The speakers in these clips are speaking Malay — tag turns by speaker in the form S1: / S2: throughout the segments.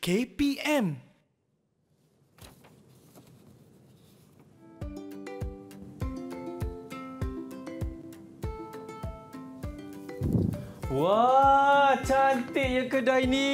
S1: KPM Wah, cantiknya kedai ni.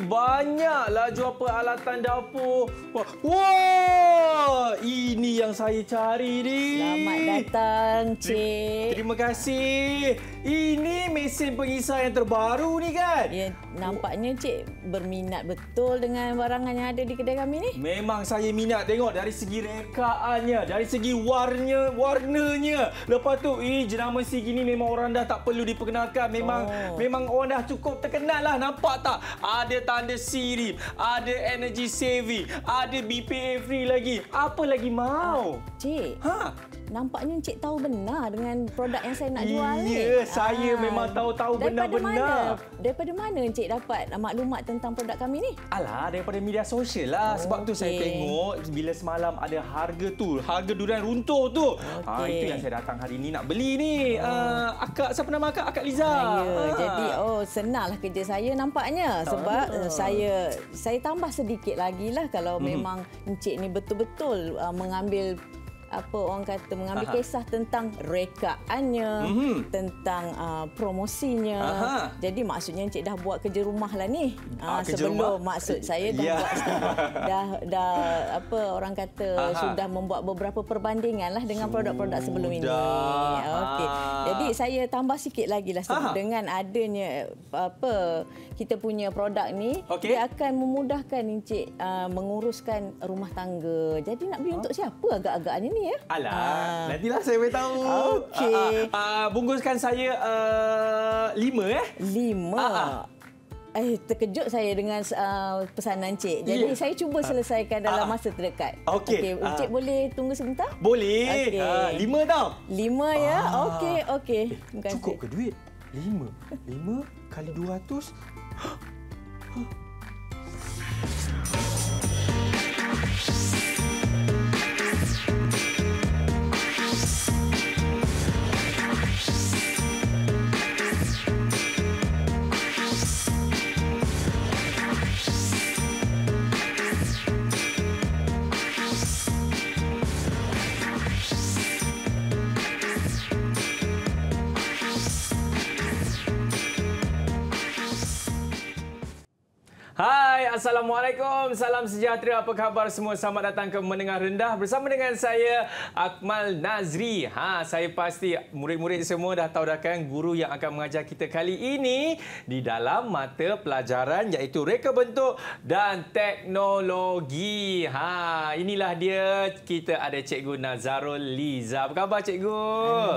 S1: Banyaklah jual peralatan dapur. Wah, wah, ini yang saya cari ni. Selamat datang, Cik. Terima kasih. Ini mesin pengisar
S2: yang terbaru ni kan? Ya, nampaknya Cik berminat betul dengan barang yang ada di kedai kami ni.
S1: Memang saya minat tengok dari segi rekaannya, dari segi warnanya, warnanya. Lepas tu, eh, jenama segi ni memang orang dah tak perlu diperkenalkan. Memang oh memang oh. memang orang dah cukup terkenal lah nampak tak ada tanda siri ada energy saving ada BPA free lagi apa lagi mau uh, cik ha
S2: nampaknya Encik tahu benar dengan produk yang saya nak jual ni. Ya, saya Aa. Ah. memang
S1: tahu-tahu benar-benar. Mana,
S2: daripada mana Encik dapat maklumat tentang produk kami ni?
S1: Alah, daripada media sosial lah. Okay. Sebab tu saya tengok bila semalam ada harga tu, harga durian runtuh tu. Ah, okay. Ha, itu yang saya datang hari ni nak beli ni. Ha, akak, siapa nama akak? Akak Liza. Ha, ya, ha. jadi oh
S2: senanglah kerja saya nampaknya. Sebab ha. saya saya tambah sedikit lagi lah kalau hmm. memang Encik ni betul-betul uh, mengambil apa orang kata mengambil Aha. kisah tentang rekaannya mm-hmm. tentang uh, promosinya. Aha. Jadi maksudnya encik dah buat kerja rumah lah ni. Ha, uh, sebelum rumah. maksud saya dah yeah. buat dah dah apa orang kata Aha. sudah membuat beberapa perbandingan lah dengan produk-produk sebelum ini. Okey. Ah. Jadi saya tambah sikit lagi lah dengan adanya apa kita punya produk ni okay. dia akan memudahkan encik uh, menguruskan rumah tangga. Jadi nak beli ha? untuk siapa agak-agaknya ni? ni ya? Alah,
S1: uh. nantilah saya tahu. Okey. Uh, uh, uh, bungkuskan saya uh, lima eh. Lima? Uh, uh.
S2: Eh, terkejut saya dengan uh, pesanan Cik. Jadi, yeah. saya cuba selesaikan dalam masa terdekat. Okey. Okay. Uh, Cik boleh tunggu sebentar?
S1: Boleh. Okay. Uh, lima tau. Lima uh, ya? Okey,
S2: okey. Eh, Cukup
S1: ke duit? Lima. Lima kali dua ratus. Huh. Huh. Hai, Assalamualaikum. Salam sejahtera. Apa khabar semua? Selamat datang ke Menengah Rendah bersama dengan saya, Akmal Nazri. Ha, saya pasti murid-murid semua dah tahu dah kan guru yang akan mengajar kita kali ini di dalam mata pelajaran iaitu reka bentuk dan teknologi. Ha, inilah dia. Kita ada Cikgu Nazarul Liza. Apa khabar, Cikgu?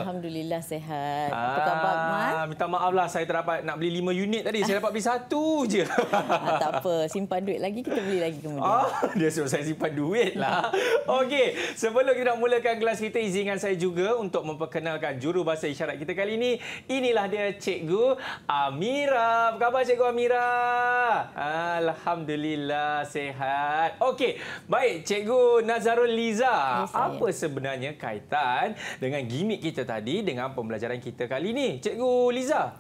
S2: Alhamdulillah, sehat. Apa ha, khabar, Akmal?
S1: Minta maaflah saya terdapat nak beli lima unit tadi. Saya dapat beli satu je. Ha, tak
S2: apa simpan duit lagi, kita beli lagi kemudian.
S1: Oh, dia suruh saya simpan duit lah. Okey, sebelum kita nak mulakan kelas kita, izinkan saya juga untuk memperkenalkan juru bahasa isyarat kita kali ini. Inilah dia Cikgu Amira. Apa khabar Cikgu Amira? Alhamdulillah, sehat. Okey, baik Cikgu Nazarul Liza. Yes, apa saya. sebenarnya kaitan dengan gimmick kita tadi dengan pembelajaran kita kali ini? Cikgu Liza.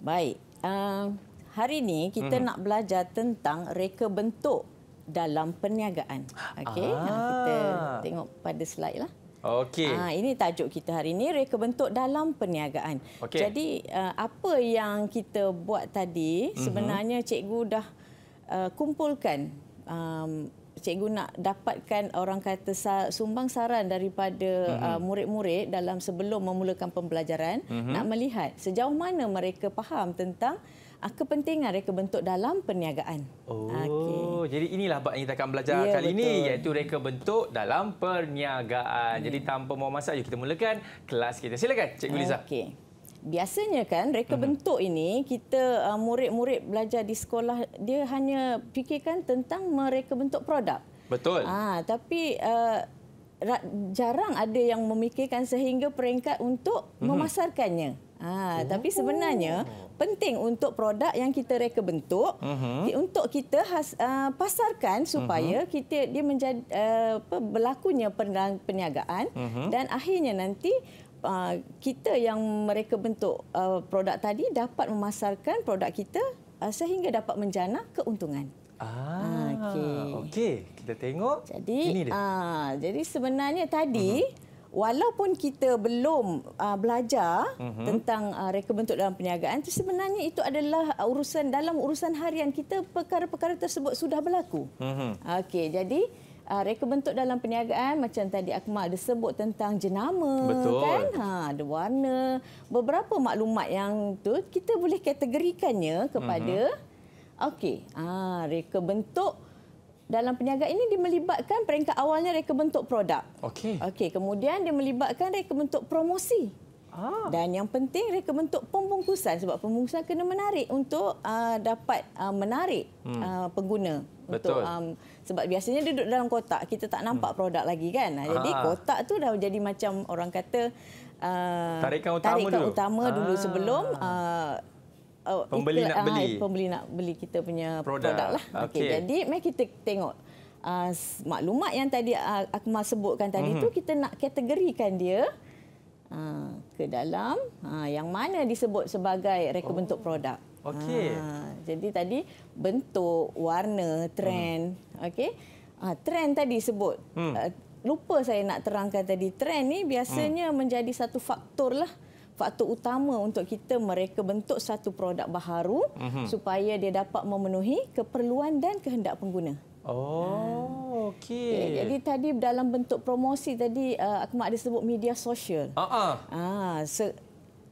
S1: Baik.
S2: Uh, hari ini kita hmm. nak belajar tentang reka bentuk dalam perniagaan. Okey, ah. Ha, kita tengok pada slide lah.
S1: Okey. Ah,
S2: ini tajuk kita hari ini reka bentuk dalam perniagaan. Okay. Jadi ah, apa yang kita buat tadi hmm. sebenarnya cikgu dah ah, kumpulkan um, cikgu nak dapatkan orang kata sumbang saran daripada hmm. murid-murid dalam sebelum memulakan pembelajaran hmm. nak melihat sejauh mana mereka faham tentang kepentingan reka bentuk dalam perniagaan.
S1: Oh, okay. jadi inilah bab yang kita akan belajar ya, kali betul. ini iaitu reka bentuk dalam perniagaan. Ya. Jadi tanpa membuang masa, yuk kita mulakan kelas kita. Silakan Cikgu Liza. Okey.
S2: Biasanya kan reka mhm. bentuk ini kita uh, murid-murid uh, belajar di sekolah dia hanya fikirkan tentang mereka bentuk produk.
S1: Betul. Ah,
S2: tapi uh, jarang ada yang memikirkan sehingga peringkat untuk mhm. memasarkannya. Ha, oh. Tapi sebenarnya oh. penting untuk produk yang kita reka bentuk uh mhm. -huh. untuk kita has, uh, pasarkan supaya uh mhm. -huh. kita dia menjadi uh, apa, berlakunya perniagaan uh mhm. -huh. dan akhirnya nanti uh, kita yang mereka bentuk uh, produk tadi dapat memasarkan produk kita uh, sehingga dapat menjana keuntungan.
S1: Ah, okey. Okey, kita tengok. Jadi, ini dia. Uh,
S2: jadi sebenarnya tadi uh -huh walaupun kita belum uh, belajar mm-hmm. tentang uh, reka bentuk dalam perniagaan itu sebenarnya itu adalah uh, urusan dalam urusan harian kita perkara-perkara tersebut sudah berlaku. Mm-hmm. Okey, jadi uh, reka bentuk dalam perniagaan macam tadi Akmal ada sebut tentang jenama Betul. kan? Ha, ada warna, beberapa maklumat yang tu kita boleh kategorikannya kepada mm-hmm. Okey, ah, reka bentuk dalam peniagaan ini dia melibatkan peringkat awalnya reka bentuk produk. Okey. Okey, kemudian dia melibatkan reka bentuk promosi. Ah. Dan yang penting reka bentuk pembungkusan sebab pembungkusan kena menarik untuk uh, dapat uh, menarik hmm. uh, pengguna. Betul. Untuk, um, sebab biasanya dia duduk dalam kotak, kita tak nampak hmm. produk lagi kan. Ah. Jadi kotak tu dah jadi macam orang kata uh, tarikan utama tarikan dulu. Tarikan utama dulu sebelum uh, uh, pembeli itulah, nak ah, beli uh, pembeli nak beli kita punya produk, produk lah. Okay. Okay, jadi mari kita tengok uh, maklumat yang tadi uh, ah, aku sebutkan tadi mm-hmm. tu mhm. kita nak kategorikan dia uh, ke dalam uh, yang mana disebut sebagai reka oh. bentuk produk. Okey. Uh, jadi tadi bentuk, warna, trend, mm. okey. Uh, trend tadi sebut mm. uh, lupa saya nak terangkan tadi trend ni biasanya mm. menjadi satu faktor lah faktor utama untuk kita mereka bentuk satu produk baharu mm-hmm. supaya dia dapat memenuhi keperluan dan kehendak pengguna.
S1: Oh, hmm. okey. Okay, ya, jadi
S2: tadi dalam bentuk promosi tadi uh, aku ada sebut media sosial. Ha ah. Uh-uh. Ah, se-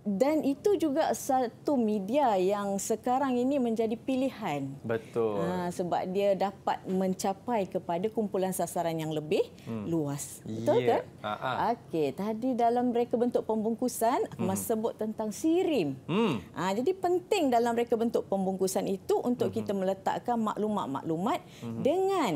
S2: dan itu juga satu media yang sekarang ini menjadi pilihan.
S1: Betul. Ha,
S2: sebab dia dapat mencapai kepada kumpulan sasaran yang lebih hmm. luas.
S1: Betul yeah. kan? Uh-huh.
S2: Okey, tadi dalam reka bentuk pembungkusan hmm. Mas sebut tentang sirim. Hmm. Ha, jadi penting dalam reka bentuk pembungkusan itu untuk hmm. kita meletakkan maklumat-maklumat hmm. dengan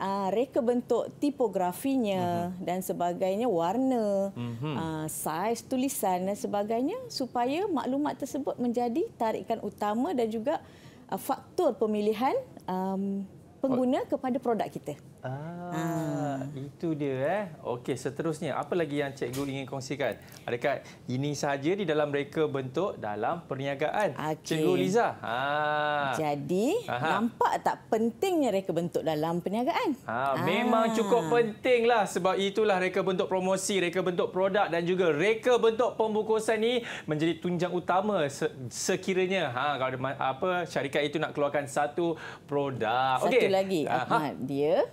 S2: uh, reka bentuk tipografinya uh-huh. dan sebagainya, warna, uh-huh. uh, saiz tulisan dan sebagainya supaya maklumat tersebut menjadi tarikan utama dan juga uh, faktor pemilihan um, pengguna oh. kepada produk kita.
S1: Ah, ah. Itu dia. eh. Okey, seterusnya. Apa lagi yang cikgu ingin kongsikan? Adakah ini saja di dalam mereka bentuk dalam perniagaan? Okay. Cikgu Liza. Ah. Jadi,
S2: Aha. nampak tak pentingnya reka bentuk dalam perniagaan?
S1: Ah, ah. Memang cukup pentinglah sebab itulah reka bentuk promosi, reka bentuk produk dan juga reka bentuk pembukusan ini menjadi tunjang utama sekiranya ha, kalau apa syarikat itu nak keluarkan satu produk. Satu okay. lagi, Ahmad.
S2: Dia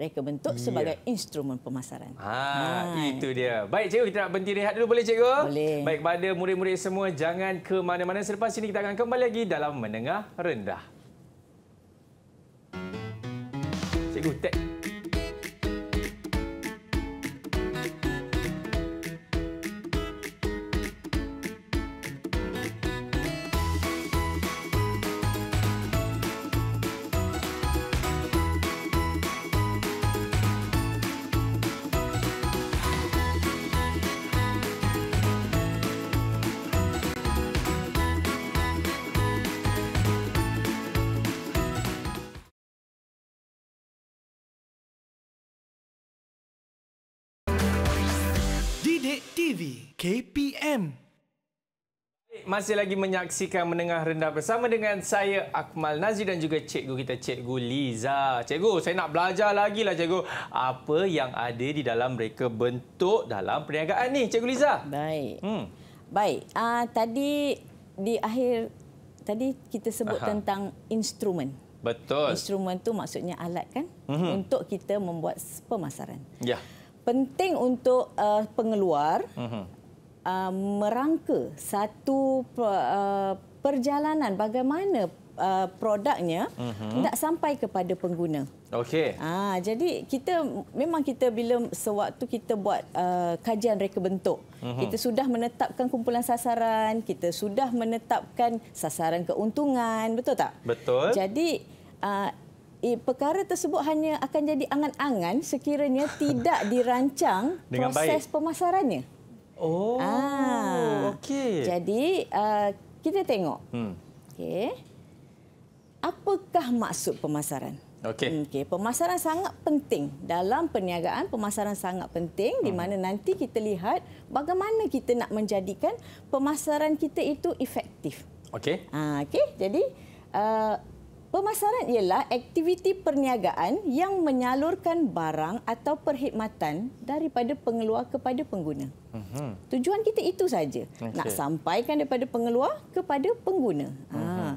S2: mereka bentuk yeah. sebagai instrumen pemasaran.
S1: Ha, Hai. itu dia. Baik cikgu, kita nak berhenti rehat dulu boleh cikgu? Boleh. Baik kepada murid-murid semua, jangan ke mana-mana. Selepas ini kita akan kembali lagi dalam menengah rendah. Cikgu, take. KPM. Masih lagi menyaksikan Menengah Rendah bersama dengan saya Akmal Nazir dan juga cikgu kita Cikgu Liza. Cikgu, saya nak belajar lagi lah cikgu. Apa yang ada di dalam mereka bentuk dalam perniagaan ni, Cikgu Liza?
S2: Baik. Hmm. Baik. Uh, tadi di akhir tadi kita sebut Aha. tentang instrumen. Betul. Instrumen tu maksudnya alat kan mm -hmm. untuk kita membuat pemasaran. Ya. Penting untuk uh, pengeluar mm -hmm uh, merangka satu uh, perjalanan bagaimana uh, produknya mhm. tidak uh-huh. sampai kepada pengguna. Okey. Ah, uh, jadi kita memang kita bila sewaktu kita buat uh, kajian reka bentuk, uh-huh. kita sudah menetapkan kumpulan sasaran, kita sudah menetapkan sasaran keuntungan, betul tak? Betul. Jadi uh, Eh, perkara tersebut hanya akan jadi angan-angan sekiranya tidak dirancang proses baik. pemasarannya. Oh, ah. okey. Jadi, uh, kita tengok. Hmm. Okey. Apakah maksud pemasaran? Okay. Hmm, okey, pemasaran sangat penting dalam perniagaan. Pemasaran sangat penting hmm. di mana nanti kita lihat bagaimana kita nak menjadikan pemasaran kita itu efektif. Okay. Ah, uh, Jadi, uh, Pemasaran ialah aktiviti perniagaan yang menyalurkan barang atau perkhidmatan daripada pengeluar kepada pengguna. Uh-huh. Tujuan kita itu saja. Okay. Nak sampaikan daripada pengeluar kepada pengguna. Uh-huh. Ha. Mhm.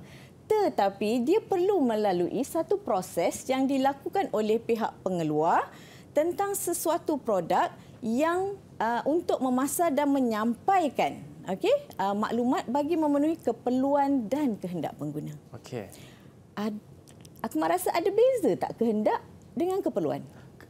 S2: Tetapi dia perlu melalui satu proses yang dilakukan oleh pihak pengeluar tentang sesuatu produk yang uh, untuk memasar dan menyampaikan okay, uh, maklumat bagi memenuhi keperluan dan kehendak pengguna. Okey ad, aku merasa ada beza tak kehendak dengan keperluan?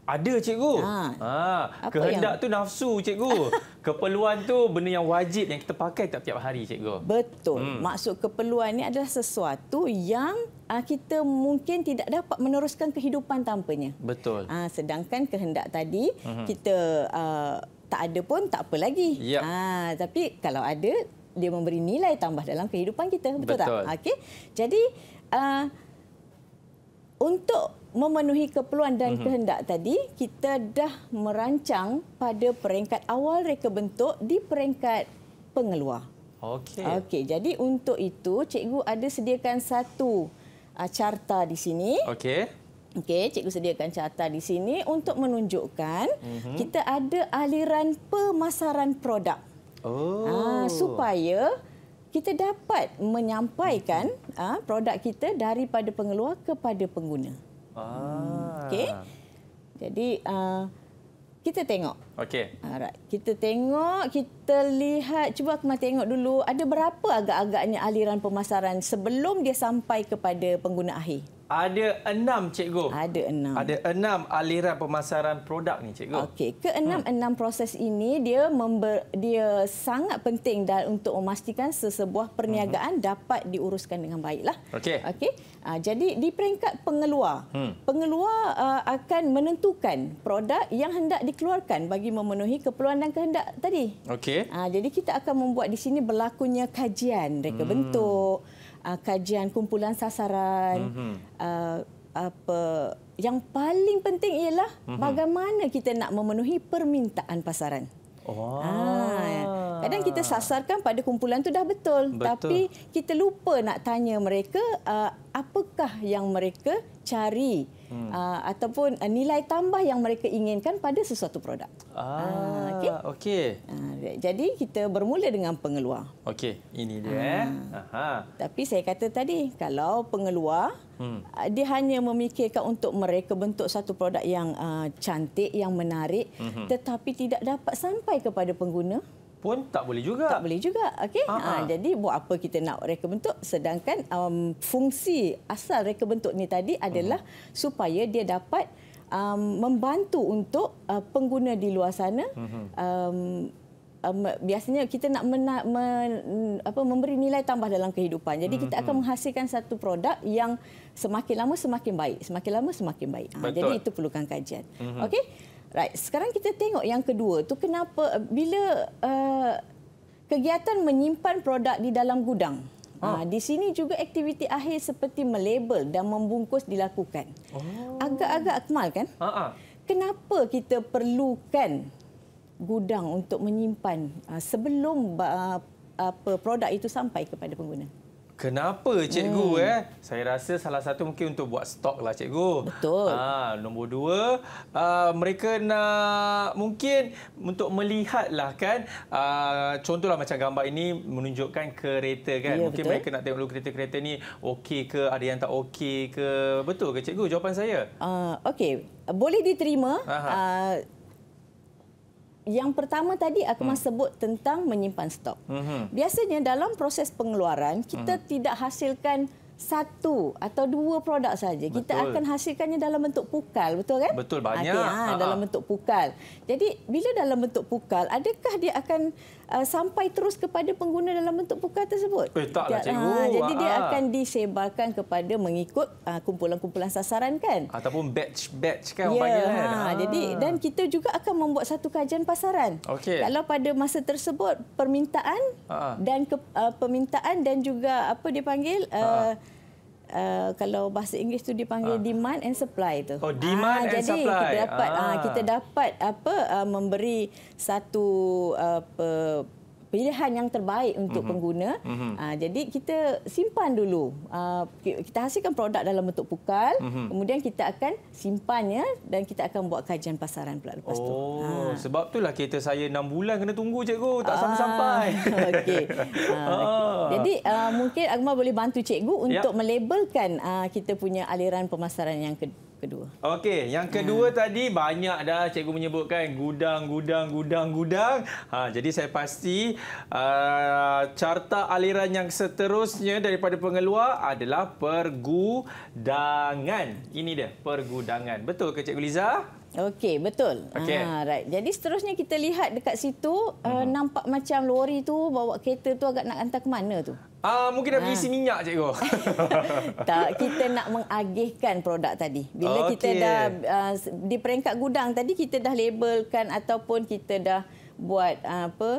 S1: Ada cikgu. Ha. ha. Kehendak yang... tu nafsu cikgu. keperluan tu benda yang wajib yang kita pakai tiap-tiap hari cikgu. Betul. Hmm. Maksud
S2: keperluan ni adalah sesuatu yang ah, kita mungkin tidak dapat meneruskan kehidupan tanpanya. Betul. Ha, sedangkan kehendak tadi hmm. kita uh, tak ada pun tak apa lagi. Yep. Ha, tapi kalau ada dia memberi nilai tambah dalam kehidupan kita, betul, betul. tak? Okey. Jadi Ah, untuk memenuhi keperluan dan uh-huh. kehendak tadi, kita dah merancang pada peringkat awal reka bentuk di peringkat pengeluar.
S1: Okey. Okey,
S2: jadi untuk itu cikgu ada sediakan satu uh, carta di sini. Okey. Okey, cikgu sediakan carta di sini untuk menunjukkan uh-huh. kita ada aliran pemasaran produk.
S1: Oh. Uh, supaya
S2: kita dapat menyampaikan uh, produk kita daripada pengeluar kepada pengguna.
S1: Ah. Okey.
S2: Jadi uh, kita tengok.
S1: Okey. Alright.
S2: Kita tengok, kita lihat. Cuba kita tengok dulu ada berapa agak-agaknya aliran pemasaran sebelum dia sampai kepada pengguna akhir.
S1: Ada enam cikgu. Ada enam. Ada enam aliran pemasaran produk ni cikgu. Okey, ke hmm.
S2: enam-enam proses ini dia member, dia sangat penting dan untuk memastikan sesebuah perniagaan hmm. dapat diuruskan dengan baiklah. Okey. Okey. Uh, jadi di peringkat pengeluar, hmm. pengeluar uh, akan menentukan produk yang hendak dikeluarkan bagi memenuhi keperluan dan kehendak tadi. Okey. Uh, jadi kita akan membuat di sini berlakunya kajian reka hmm. bentuk uh, kajian kumpulan sasaran mm-hmm. uh, apa yang paling penting ialah mm-hmm. bagaimana kita nak memenuhi permintaan pasaran.
S1: Oh. Ah, kadang kita
S2: sasarkan pada kumpulan tu dah betul, betul. tapi kita lupa nak tanya mereka uh, apakah yang mereka cari hmm. uh, ataupun uh, nilai tambah yang mereka inginkan pada sesuatu produk.
S1: Ah, uh, okey. Okay. Uh,
S2: jadi kita bermula dengan pengeluar.
S1: Okey, ini dia. Uh, eh. Aha. Tapi
S2: saya kata tadi kalau pengeluar hmm. dia hanya memikirkan untuk mereka bentuk satu produk yang uh, cantik, yang menarik, hmm. tetapi tidak dapat sampai kepada pengguna pun tak
S1: boleh juga. Tak boleh
S2: juga. Okey. Ha, jadi buat apa kita nak reka bentuk sedangkan um, fungsi asal reka bentuk ni tadi adalah hmm. supaya dia dapat um, membantu untuk uh, pengguna di luar sana hmm. um, Um, biasanya kita nak men, apa, memberi nilai tambah dalam kehidupan. Jadi kita akan menghasilkan satu produk yang semakin lama semakin baik, semakin lama semakin baik. Ha, jadi itu perlukan kajian. Mm-hmm. Okey. Right. Sekarang kita tengok yang kedua tu kenapa bila uh, kegiatan menyimpan produk di dalam gudang. Ah. Uh, di sini juga aktiviti akhir seperti melabel dan membungkus dilakukan. Oh. Agak-agak akmal kan? Ah, ah. Kenapa kita perlukan gudang untuk menyimpan uh, sebelum uh, apa produk itu sampai kepada pengguna?
S1: Kenapa cikgu hmm. eh? Saya rasa salah satu mungkin untuk buat stok lah cikgu. Betul. Ha, nombor dua, uh, mereka nak mungkin untuk melihat lah kan. Uh, contohlah macam gambar ini menunjukkan kereta kan. Ya, mungkin betul. mereka nak tengok dulu kereta-kereta ni okey ke, ada yang tak okey ke. Betul ke cikgu jawapan saya?
S2: Uh, okey, boleh diterima. Uh, yang pertama tadi aku hmm. sebut tentang menyimpan stok. Hmm. Biasanya dalam proses pengeluaran kita hmm. tidak hasilkan satu atau dua produk saja. Kita akan hasilkannya dalam bentuk pukal, betul kan? Betul banyak. Ha, ha, ha, dalam bentuk pukal. Jadi bila dalam bentuk pukal, adakah dia akan uh, sampai terus kepada pengguna dalam bentuk pukat tersebut. Eh, taklah cikgu. Ha, jadi dia ah. akan disebarkan kepada mengikut ah, kumpulan-kumpulan uh, sasaran kan?
S1: Ataupun batch-batch kan orang ya. panggil kan? Ha, ha. Jadi, dan
S2: kita juga akan membuat satu kajian pasaran. Okay. Kalau pada masa tersebut permintaan ha. dan ke, uh, permintaan dan juga apa dia panggil... Uh, ha. Uh, kalau bahasa Inggeris tu dipanggil ha. demand and supply tu. Oh, demand ha, and jadi supply. Jadi kita dapat ha. Ha, kita dapat apa uh, memberi satu apa pilihan yang terbaik untuk uh-huh. pengguna. Uh-huh. Uh, jadi kita simpan dulu. Uh, kita hasilkan produk dalam bentuk pukal, uh-huh. kemudian kita akan simpannya dan kita akan buat kajian pasaran pula lepas oh,
S1: tu. Oh, ha. sebab itulah kereta saya 6 bulan kena tunggu cikgu, tak sampai-sampai. Ah, okay. Jadi
S2: uh, mungkin Agma boleh bantu cikgu ya. untuk yep. melabelkan uh, kita punya aliran pemasaran yang kedua kedua.
S1: Okey, yang kedua hmm. tadi banyak dah cikgu menyebutkan gudang, gudang, gudang, gudang. Ha, jadi saya pasti uh, carta aliran yang seterusnya daripada pengeluar adalah pergudangan. Ini dia, pergudangan. Betul ke cikgu Liza? Okey, betul. Okay. Ha, ah, right. Jadi
S2: seterusnya kita lihat dekat situ hmm. uh, mhm. nampak macam lori tu bawa kereta tu agak nak hantar ke mana tu?
S1: Ah, mungkin dah ha. isi minyak cikgu. tak,
S2: kita nak mengagihkan produk tadi. Bila okay. kita dah uh, di peringkat gudang tadi kita dah labelkan ataupun kita dah buat uh, apa?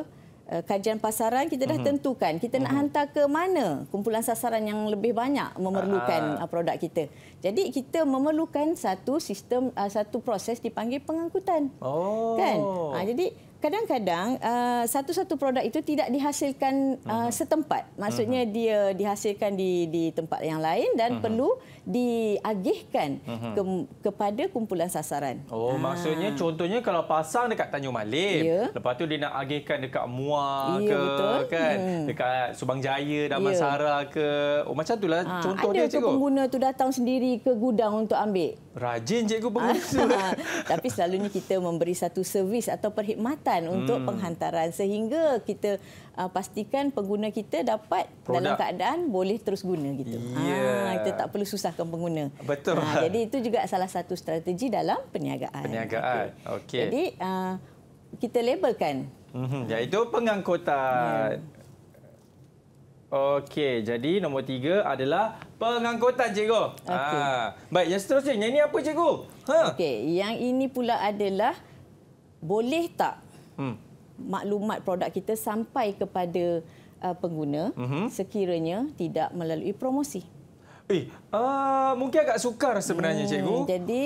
S2: Eh, kajian pasaran kita dah mhm. tentukan kita nak mhm. hantar ke mana kumpulan sasaran yang lebih banyak memerlukan ah, ah. Eh, produk kita. Jadi kita memerlukan satu sistem eh, satu proses dipanggil pengangkutan.
S1: Oh. Kan? Ah,
S2: jadi kadang-kadang satu-satu produk itu tidak dihasilkan mhm. setempat. Maksudnya dia dihasilkan di di tempat yang lain dan perlu uh-huh diagihkan mhm. ke, kepada kumpulan sasaran. Oh, ha. maksudnya
S1: contohnya kalau pasang dekat Tanjung Malim, ya. lepas tu dia nak agihkan dekat Mua ya, ke betul. kan, hmm. dekat Subang Jaya, Damansara ya. ke. Oh, macam itulah ha. Ah, contoh Ada dia cikgu. Ada pengguna
S2: tu datang sendiri ke gudang untuk ambil.
S1: Rajin cikgu pengguna.
S2: Tapi selalunya kita memberi satu servis atau perkhidmatan hmm. untuk penghantaran sehingga kita uh, pastikan pengguna kita dapat Product. dalam keadaan boleh terus guna gitu. Yeah. Ya. Ha, kita tak perlu susahkan pengguna. Betul. Ha, jadi itu juga salah satu strategi dalam perniagaan.
S1: Perniagaan. Okey. Okay. Jadi
S2: uh, kita labelkan.
S1: Mm-hmm. Iaitu ya, pengangkutan. Yeah. Okey, jadi nombor tiga adalah pengangkutan, cikgu. Ah, okay. Ha. Baik, yang seterusnya. Yang ini apa, cikgu? Ha.
S2: Okey, yang ini pula adalah boleh tak hmm maklumat produk kita sampai kepada uh, pengguna uh-huh. sekiranya tidak melalui promosi.
S1: Eh, uh, mungkin agak sukar sebenarnya hmm, cikgu.
S2: Jadi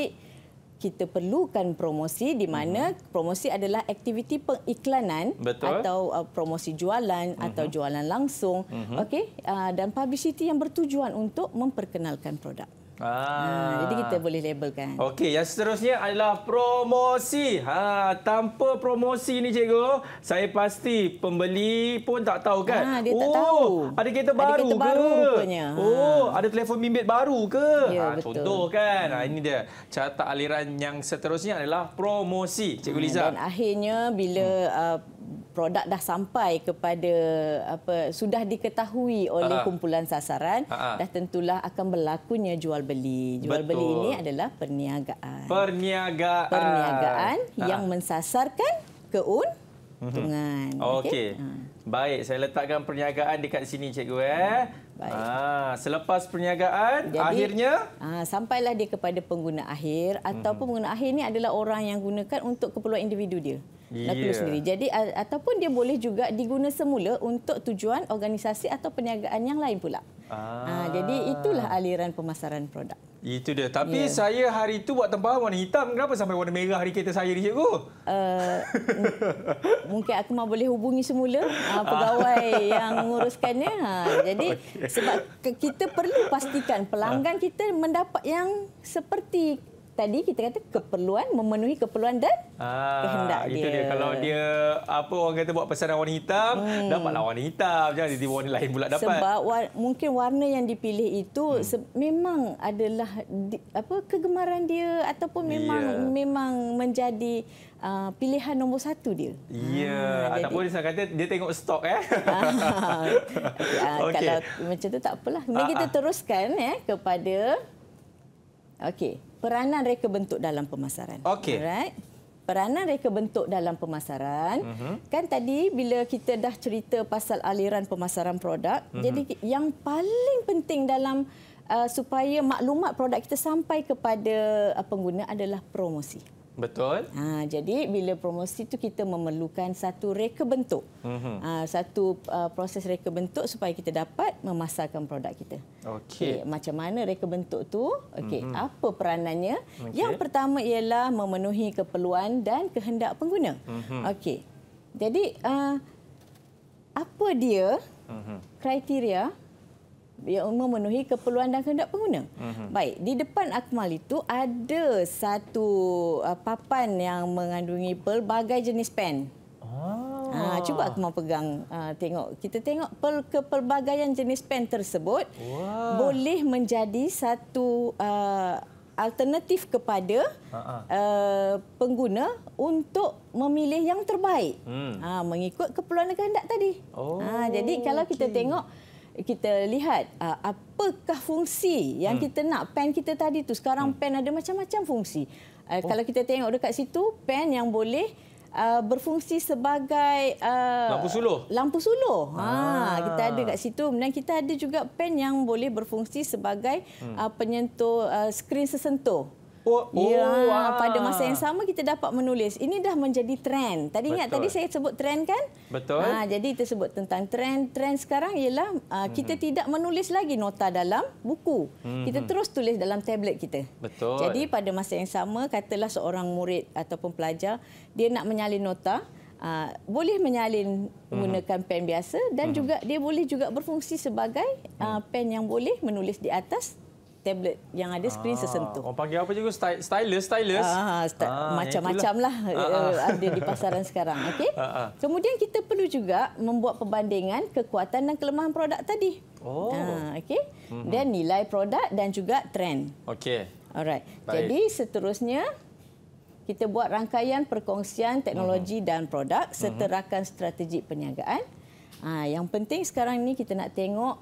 S2: kita perlukan promosi di mana uh-huh. promosi adalah aktiviti pengiklanan Betul. atau uh, promosi jualan uh-huh. atau jualan langsung, uh-huh. okey? Uh, dan publicity yang bertujuan untuk memperkenalkan produk.
S1: Ah. Ha, jadi kita boleh labelkan. Okey, yang seterusnya adalah promosi. Ha, tanpa promosi ni cikgu, saya pasti pembeli pun tak tahu kan. Ha, dia oh, tak tahu. Ada kereta baru ada kereta ke? Baru, Ha. Oh, ada telefon bimbit baru ke? Ya, ha, betul. contoh kan. Ha, ini dia. Carta aliran yang seterusnya adalah promosi, cikgu ha, Liza. Dan
S2: akhirnya bila hmm. uh, produk dah sampai kepada apa sudah diketahui oleh uh kumpulan sasaran uh dah tentulah akan berlakunya jual beli. Jual Betul. beli ini adalah perniagaan.
S1: Perniagaan. Perniagaan uh yang
S2: mensasarkan
S1: keuntungan. Mhm. uh Okey. Okay. uh ha. Baik, saya letakkan perniagaan dekat sini cikgu eh. Uh-huh. Ah, selepas perniagaan, Jadi, akhirnya
S2: ah, sampailah dia kepada pengguna akhir mhm. ataupun hmm. pengguna akhir ni adalah orang yang gunakan untuk keperluan individu dia
S1: yeah. nak sendiri. Jadi
S2: ataupun dia boleh juga diguna semula untuk tujuan organisasi atau perniagaan yang lain pula.
S1: Ah. Ha, jadi itulah
S2: aliran pemasaran produk.
S1: Itu dia. Tapi yeah. saya hari itu buat tempahan warna hitam. Kenapa sampai warna merah hari kereta saya ni, Cikgu? Uh,
S2: eh, mungkin aku mahu boleh hubungi semula uh, pegawai yang menguruskannya. Ha, jadi
S1: okay. sebab
S2: kita perlu pastikan pelanggan kita mendapat yang seperti tadi kita kata keperluan memenuhi keperluan dan
S1: ah, kehendak dia. Itu dia. Kalau dia apa orang kata buat pesanan warna hitam, hmm. dapatlah warna hitam. jadi tiba warna lain pula dapat. Sebab
S2: war, mungkin warna yang dipilih itu hmm. memang adalah di, apa kegemaran dia ataupun memang yeah. memang menjadi Uh, pilihan nombor satu dia.
S1: Ya, yeah. hmm, ataupun saya kata dia tengok stok eh. okay. Uh, okay. Kalau
S2: macam tu tak apalah. Mari uh, kita uh. teruskan ya eh, kepada Okey peranan reka bentuk dalam pemasaran. Okey. Alright. Peranan reka bentuk dalam pemasaran. Uh mhm. -huh. Kan tadi bila kita dah cerita pasal aliran pemasaran produk, uh mhm. -huh. jadi yang paling penting dalam uh, supaya maklumat produk kita sampai kepada uh, pengguna adalah promosi.
S1: Betul. Ha,
S2: jadi bila promosi itu kita memerlukan satu reka bentuk. Mm-hmm. Ha, satu uh, proses reka bentuk supaya kita dapat memasarkan produk kita.
S1: Okey. Okay, eh, macam
S2: mana reka bentuk tu? Okey, mm-hmm. apa peranannya? Okay. Yang pertama ialah memenuhi keperluan dan kehendak pengguna. Mm-hmm. Okey. Jadi uh, apa dia? Mm-hmm. Kriteria yang memenuhi keperluan dan kehendak pengguna. Mm-hmm. Baik, di depan Akmal itu ada satu uh, papan yang mengandungi pelbagai jenis pen.
S1: Ah. Ha, cuba aku mau
S2: pegang uh, tengok. Kita tengok pel- kepelbagaian jenis pen tersebut Wah. boleh menjadi satu uh, alternatif kepada uh, pengguna untuk memilih yang terbaik hmm. ha, mengikut keperluan dan kehendak tadi. Oh. Ha, jadi kalau kita tengok kita lihat uh, apakah fungsi yang hmm. kita nak pen kita tadi tu sekarang hmm. pen ada macam-macam fungsi uh, oh. kalau kita tengok dekat situ pen yang boleh uh, berfungsi sebagai uh, lampu suluh lampu suluh ha ah. kita ada dekat situ dan kita ada juga pen yang boleh berfungsi sebagai hmm. uh, penyentuh uh, skrin sesentuh Oh, oh, ya, wah. pada ah. masa yang sama kita dapat menulis. Ini dah menjadi trend. Tadi Betul. ingat tadi saya sebut trend kan? Betul. Ha, jadi kita sebut tentang trend. Trend sekarang ialah uh, kita tidak menulis lagi nota dalam buku. Hmm. Kita mhm. terus tulis dalam tablet kita.
S1: Betul. Jadi
S2: pada masa yang sama katalah seorang murid ataupun pelajar dia nak menyalin nota Uh, boleh menyalin mhm. menggunakan pen biasa dan juga dia boleh juga berfungsi sebagai uh, pen yang boleh menulis di atas tablet yang ada skrin ah, sesentuh.
S1: Orang panggil apa juga Sty- stylus stylus. Ah, ah, ah macam-macam lah ah, eh, ah. Eh, ada di pasaran
S2: sekarang. Okey. Ah, ah. Kemudian kita perlu juga membuat perbandingan kekuatan dan kelemahan produk tadi. Oh. Ah, okey. Hmm, dan mm-hmm. nilai produk dan juga trend. Okey. Alright. Jadi seterusnya kita buat rangkaian perkongsian teknologi mm-hmm. dan produk hmm. serta rakan mm-hmm. strategi perniagaan. Ah, yang penting sekarang ni kita nak tengok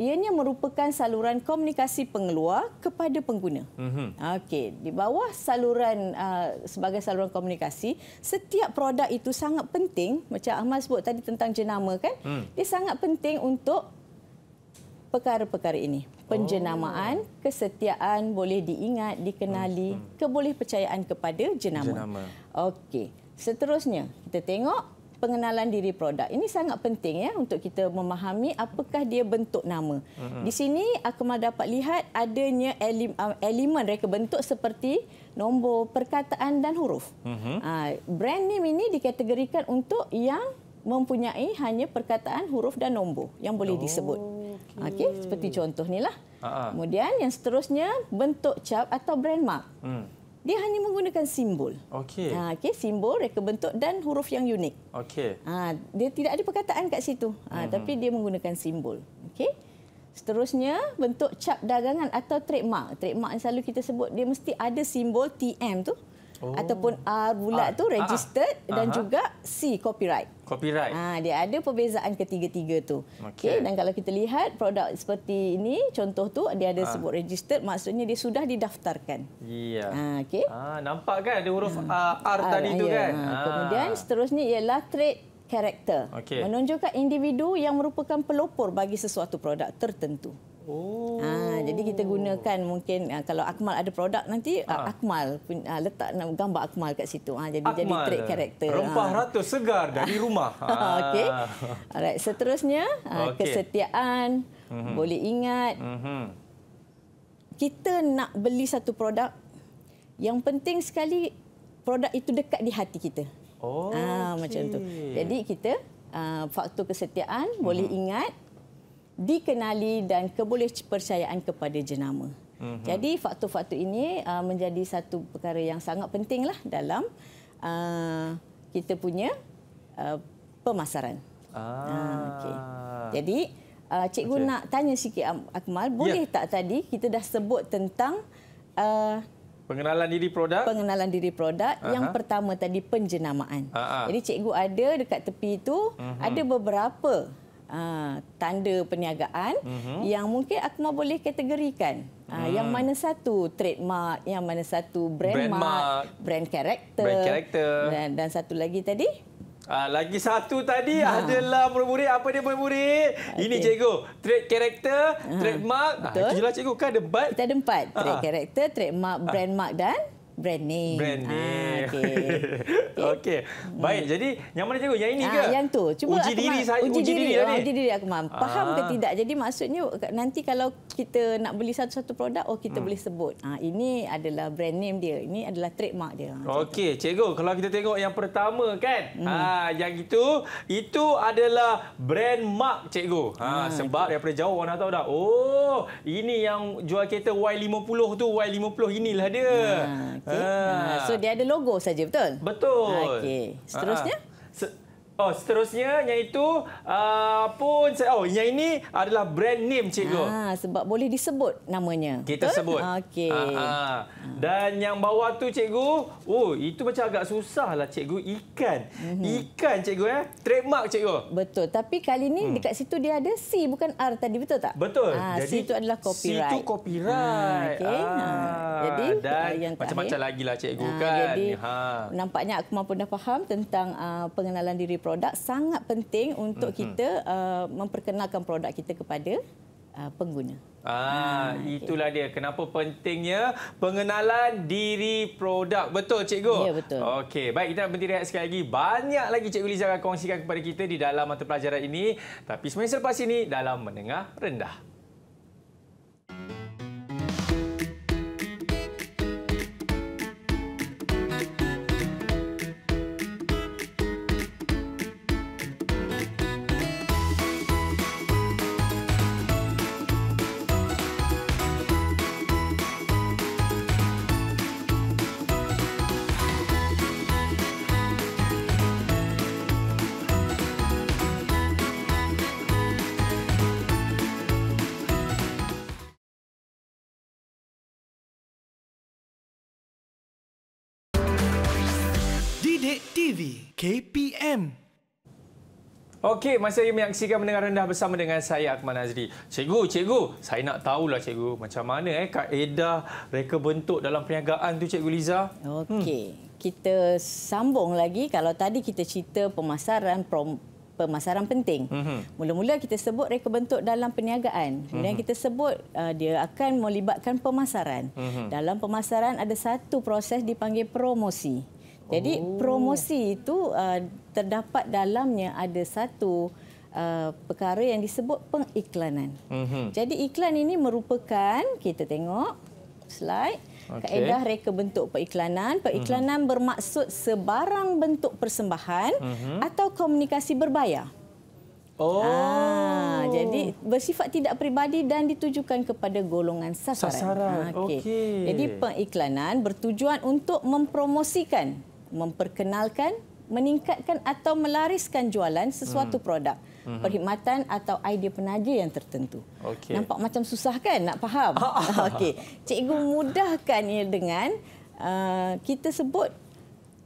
S2: ianya merupakan saluran komunikasi pengeluar kepada pengguna. Mm-hmm. Okey, di bawah saluran uh, sebagai saluran komunikasi, setiap produk itu sangat penting, macam Ahmad sebut tadi tentang jenama kan? Mm. Dia sangat penting untuk perkara-perkara ini. Penjenamaan, oh. kesetiaan boleh diingat, dikenali, mm-hmm. keboleh kepada jenama. jenama. Okey. Seterusnya, kita tengok pengenalan diri produk. Ini sangat penting ya untuk kita memahami apakah dia bentuk nama. Mm-hmm. Di sini Akmal dapat lihat adanya uh, elemen reka bentuk seperti nombor, perkataan dan huruf. Mm-hmm. Ah, brand name ini dikategorikan untuk yang mempunyai hanya perkataan, huruf dan nombor yang boleh oh, disebut. Okey, okay, seperti contoh inilah. Ha, ha. Kemudian yang seterusnya bentuk cap atau brand mark. Hmm dia hanya menggunakan simbol. Okey. Ha, okay, simbol, reka bentuk dan huruf yang unik. Okey. Ha, dia tidak ada perkataan kat situ. Ha, mm-hmm. Tapi dia menggunakan simbol. Okey. Seterusnya, bentuk cap dagangan atau trademark. Trademark yang selalu kita sebut, dia mesti ada simbol TM tu oh. ataupun R bulat ah. tu registered ah. dan Aha. juga C copyright. Copyright. Ha, dia ada perbezaan ketiga-tiga tu. Okey okay, dan kalau kita lihat produk seperti ini contoh tu dia ada ha. sebut registered maksudnya dia sudah didaftarkan.
S1: Ya. Ha okey. Ha, nampak kan ada huruf ha. R tadi R, tu ya. kan. Ha. Kemudian
S2: seterusnya ialah trade karakter. Okay. Menunjukkan individu yang merupakan pelopor bagi sesuatu produk tertentu. Oh. Ha, jadi kita gunakan mungkin ha, kalau Akmal ada produk nanti ha. Akmal ha, letak gambar Akmal kat situ. Ha, jadi Akmal. jadi trait karakter. Rempah ha.
S1: ratus segar dari rumah. Ha. Okey.
S2: Alright, seterusnya ha, okay. kesetiaan, mm-hmm. boleh ingat. Mm-hmm. Kita nak beli satu produk yang penting sekali produk itu dekat di hati kita.
S1: Oh, ah, ha, okay. macam tu. Jadi
S2: kita uh, faktor kesetiaan uh-huh. boleh ingat, dikenali dan keboleh percayaan kepada jenama. Uh-huh. Jadi faktor-faktor ini uh, menjadi satu perkara yang sangat penting lah dalam uh, kita punya uh, pemasaran.
S1: Ah, ha, okay. Jadi
S2: uh, cikgu okay. nak tanya sikit Akmal, boleh yeah. tak tadi kita dah sebut tentang uh,
S1: Pengenalan diri produk. Pengenalan
S2: diri produk. Uh Yang pertama tadi penjenamaan. Uh Jadi cikgu ada dekat tepi itu uh mhm. -huh. ada beberapa uh, tanda perniagaan uh mhm. -huh. yang mungkin akma boleh kategorikan. Uh, hmm. Yang mana satu trademark, yang mana satu brand, brand mark, mark, brand character, brand character. Dan, dan satu lagi tadi
S1: Ah, lagi satu tadi ya. adalah murid-murid. Apa dia murid-murid? Okay. Ini cikgu. Trade character, hmm. Ah. trademark. Ah, Betul. Ah, itu cikgu. Kan ada empat. Kita ada
S2: empat. Trade ah. character, ah. trademark, brand mark dan branding.
S1: Branding. Ah, Okey. Okey. Baik. Jadi yang mana cikgu? Yang ini ah, ke? yang tu.
S2: Cuba uji, diri saya, uji diri Uji diri. Ah, uji diri aku mampu. Faham ah. ke tidak? Jadi maksudnya nanti kalau kita nak beli satu-satu produk, oh kita hmm. boleh sebut. Ah, ini adalah brand name dia. Ini adalah trademark dia.
S1: Ah, okey. Cikgu, kalau kita tengok yang pertama kan? Hmm. Ah, yang itu, itu adalah brand mark cikgu. Ah, ah, sebab itu. daripada jauh orang dah tahu dah. Oh, ini yang jual kereta Y50 tu. Y50 inilah dia. Ah, okay. Okay. Ah. Ha. Ah, so
S2: dia ada logo saja betul? Betul. Ah, okey. Seterusnya?
S1: -ha. Oh, seterusnya iaitu uh, pun oh yang ini adalah brand name cikgu. Ah, sebab boleh disebut namanya. Kita Betul? sebut. Okey. Ah, Dan yang bawah tu cikgu, oh itu macam agak susah lah, cikgu ikan. Mm -hmm. Ikan cikgu ya. Eh? Trademark cikgu.
S2: Betul. Tapi kali ni hmm. dekat situ dia ada C bukan R tadi betul tak?
S1: Betul. Ha, Jadi itu adalah copyright. Situ copyright. Ha, hmm, okay. ha. Ah. Jadi dan yang macam-macam eh? lah, cikgu ha, kan. Jadi, ha.
S2: Nampaknya aku mampu dah faham tentang uh, pengenalan diri produk sangat penting untuk mm-hmm. kita uh, memperkenalkan produk kita kepada uh, pengguna.
S1: Ah, ah okay. itulah dia kenapa pentingnya pengenalan diri produk. Betul cikgu? Ya betul. Okey, baik kita berhenti rehat sekali lagi. Banyak lagi cikgu Liza akan kongsikan kepada kita di dalam mata pelajaran ini. Tapi semasa selepas ini dalam menengah rendah. KPM. Okey, masa ini menyaksikan mendengar rendah bersama dengan saya Akmal Azri. Cikgu, cikgu, saya nak tahu lah cikgu macam mana eh kaedah reka bentuk dalam perniagaan tu cikgu Liza. Okey. Hmm.
S2: Kita sambung lagi kalau tadi kita cerita pemasaran prom pemasaran penting. Mhm. Mula-mula kita sebut reka bentuk dalam perniagaan. Kemudian mhm. kita sebut uh, dia akan melibatkan pemasaran. Mhm. Dalam pemasaran ada satu proses dipanggil promosi. Jadi oh. promosi itu uh, terdapat dalamnya ada satu uh, perkara yang disebut pengiklanan.
S1: Mm-hmm. Jadi
S2: iklan ini merupakan kita tengok slide okay. kaedah reka bentuk periklanan. Periklanan mm-hmm. bermaksud sebarang bentuk persembahan mm-hmm. atau komunikasi berbayar. Oh. Ah, jadi bersifat tidak peribadi dan ditujukan kepada golongan sasaran. sasaran. Ah, okay. Okay. Jadi pengiklanan bertujuan untuk mempromosikan memperkenalkan, meningkatkan atau melariskan jualan sesuatu hmm. produk, hmm. perkhidmatan atau idea penaja yang tertentu. Okay. Nampak macam susah kan nak faham? Okey. Cikgu mudahkan ia dengan uh, kita sebut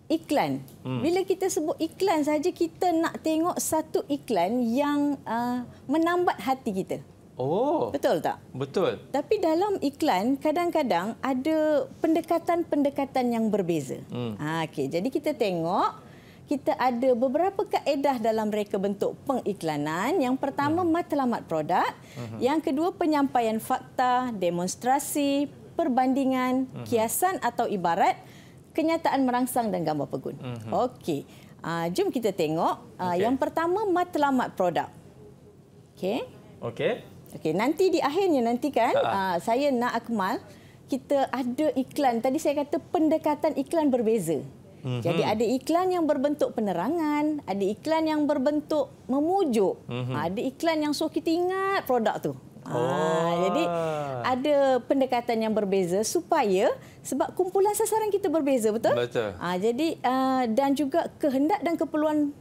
S2: iklan. Hmm. Bila kita sebut iklan saja kita nak tengok satu iklan yang uh, menambat hati kita. Oh. Betul tak? Betul. Tapi dalam iklan kadang-kadang ada pendekatan-pendekatan yang berbeza. Hmm. Ha, okay. Jadi kita tengok kita ada beberapa kaedah dalam reka bentuk pengiklanan. Yang pertama hmm. matlamat produk, hmm. yang kedua penyampaian fakta, demonstrasi, perbandingan, hmm. kiasan atau ibarat, kenyataan merangsang dan gambar pegun. Hmm. Okey. Uh, jom kita tengok uh, ah, okay. yang pertama matlamat produk. Okey. Okey. Okey, nanti di akhirnya nanti kan uh, saya nak Akmal kita ada iklan. Tadi saya kata pendekatan iklan berbeza. Mm-hmm. Jadi ada iklan yang berbentuk penerangan, ada iklan yang berbentuk memujuk, mm-hmm. ada iklan yang so kita ingat produk tu. Ah, oh. Ha, jadi ada pendekatan yang berbeza supaya sebab kumpulan sasaran kita berbeza betul. Betul. Ha, jadi uh, dan juga kehendak dan keperluan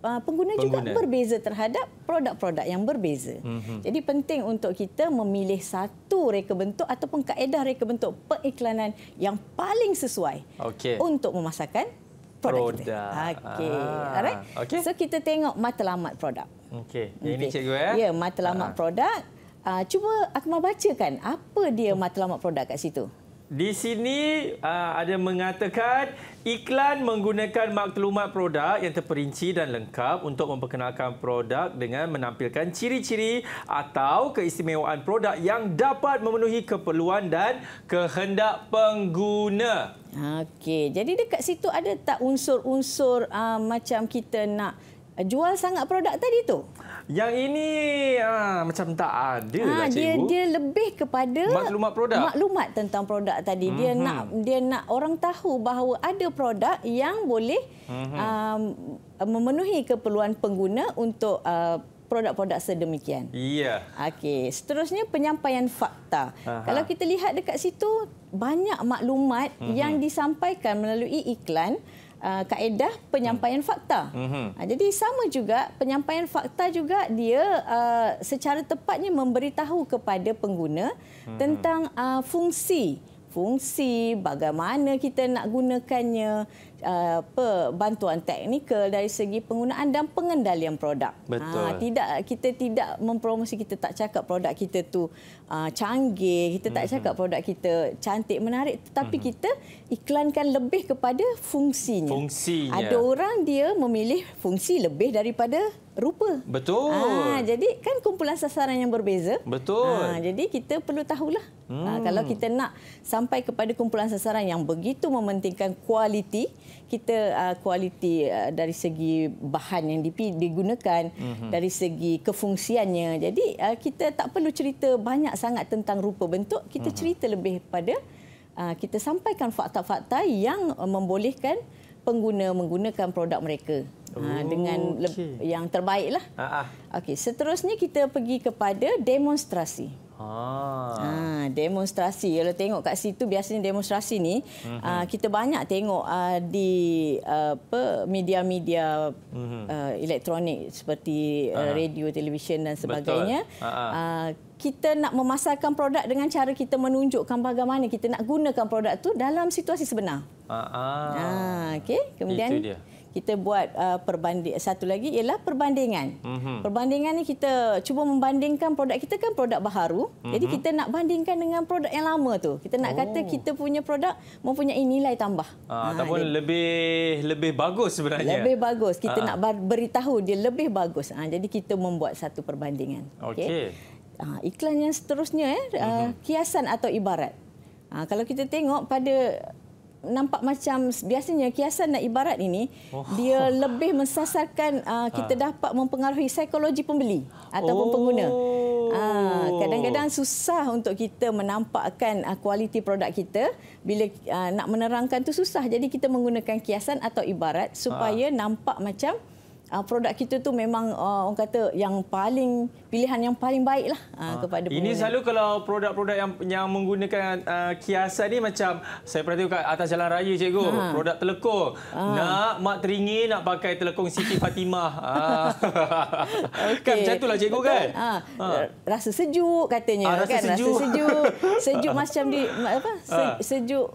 S2: pengguna, ah, pengguna juga berbeza terhadap produk-produk yang berbeza. Mm -hmm. Jadi penting untuk kita memilih satu reka bentuk ataupun kaedah reka bentuk periklanan yang paling sesuai
S1: okay. untuk memasarkan produk. produk. Okey. Ah, Alright. Okay. So
S2: kita tengok matlamat produk.
S1: Okey. Yang okay. ini cikgu ya. Ya, matlamat uh
S2: produk. Uh, cuba aku mau bacakan apa dia matlamat produk kat situ
S1: di sini uh, ada mengatakan iklan menggunakan maklumat produk yang terperinci dan lengkap untuk memperkenalkan produk dengan menampilkan ciri-ciri atau keistimewaan produk yang dapat memenuhi keperluan dan kehendak pengguna.
S2: Okey, jadi dekat situ ada tak unsur-unsur uh, macam kita nak jual sangat produk tadi tu?
S1: Yang ini ah, macam tak ada ah, lah cikgu. Dia, dia
S2: lebih kepada maklumat produk. Maklumat tentang produk tadi. Mm -hmm. Dia mhm. nak dia nak orang tahu bahawa ada produk yang boleh mm -hmm. um, memenuhi keperluan pengguna untuk uh, produk-produk sedemikian. Iya. Okey, seterusnya penyampaian fakta. Aha. Kalau kita lihat dekat situ banyak maklumat mm -hmm. yang disampaikan melalui iklan Uh, kaedah penyampaian fakta. uh Jadi sama juga penyampaian fakta juga dia uh, secara tepatnya memberitahu kepada pengguna uh tentang uh, fungsi fungsi bagaimana kita nak gunakannya apa uh, bantuan teknikal dari segi penggunaan dan pengendalian produk. Ah, Betul. Ha, tidak kita tidak mempromosi kita tak cakap produk kita tu uh, canggih, kita tak mhm. cakap produk kita cantik menarik tetapi uh-huh. kita iklankan lebih kepada fungsinya.
S1: Fungsinya. Ada
S2: orang dia memilih fungsi lebih daripada rupa.
S1: Betul. Ha,
S2: jadi kan kumpulan sasaran yang berbeza. Betul. Ha, jadi kita perlu tahulah. Hmm. Ha, kalau kita nak sampai kepada kumpulan sasaran yang begitu mementingkan kualiti, kita uh, kualiti uh, dari segi bahan yang digunakan mm-hmm. dari segi kefungsiannya jadi uh, kita tak perlu cerita banyak sangat tentang rupa bentuk kita mm-hmm. cerita lebih pada uh, kita sampaikan fakta-fakta yang membolehkan pengguna menggunakan produk mereka Ha, dengan okay. yang terbaiklah. Ha ah. Okey, seterusnya kita pergi kepada demonstrasi. Ha. Ha, demonstrasi. Kalau tengok kat situ biasanya demonstrasi ni uh-huh. uh, kita banyak tengok uh, di uh, apa media-media
S1: uh-huh. uh,
S2: elektronik seperti uh-huh. radio, televisyen dan sebagainya. Betul. Uh, kita nak memasarkan produk dengan cara kita menunjukkan bagaimana kita nak gunakan produk tu dalam situasi sebenar.
S1: Ha. Ah,
S2: okey. Kemudian itu dia kita buat uh, perbanding satu lagi ialah perbandingan.
S1: Mm-hmm. Perbandingan
S2: ni kita cuba membandingkan produk kita kan produk baharu. Mm-hmm. Jadi kita nak bandingkan dengan produk yang lama tu. Kita nak oh. kata kita punya produk mempunyai nilai tambah.
S1: Ah, ha, ataupun dia, lebih lebih bagus sebenarnya. Lebih bagus. Kita ha. nak
S2: beritahu dia lebih bagus. ha, jadi kita membuat satu perbandingan. Okey. Okay. ha, iklan yang seterusnya eh mm-hmm. kiasan atau ibarat. ha, kalau kita tengok pada nampak macam biasanya kiasan dan ibarat ini oh. dia lebih mensasarkan uh, kita ha. dapat mempengaruhi psikologi pembeli ataupun oh. pengguna. Uh, kadang-kadang susah untuk kita menampakkan uh, kualiti produk kita bila uh, nak menerangkan tu susah jadi kita menggunakan kiasan atau ibarat ha. supaya ha. nampak macam uh, produk kita tu memang uh, orang kata yang paling pilihan yang paling baik lah uh, uh, kepada ini pengguna. selalu
S1: kalau produk-produk yang yang menggunakan uh, kiasan ni macam saya perhati kat atas jalan raya cikgu uh. produk telekong uh. nak mak teringin nak pakai telekong Siti Fatimah uh. okay. kan macam itulah cikgu Betul. kan uh.
S2: rasa sejuk katanya uh, rasa kan sejuk. rasa sejuk sejuk macam di apa Se, uh. sejuk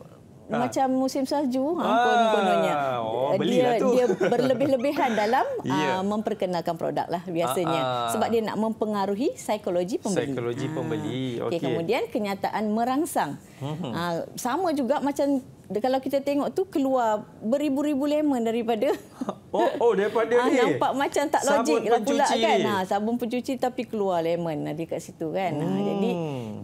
S2: ha. macam musim salju ha. konon-kononnya. Ah. Oh, dia tu. dia berlebih-lebihan dalam yeah. uh, ya. memperkenalkan produk lah biasanya. Uh, uh. Sebab dia nak mempengaruhi psikologi pembeli.
S1: Psikologi pembeli. Okay. Okay. Kemudian
S2: kenyataan merangsang.
S1: Uh,
S2: sama juga macam kalau kita tengok tu keluar beribu-ribu lemon daripada
S1: oh oh daripada ni nampak macam tak logik lah pula kan ha,
S2: sabun pencuci tapi keluar lemon ada lah kat situ kan hmm. ha, jadi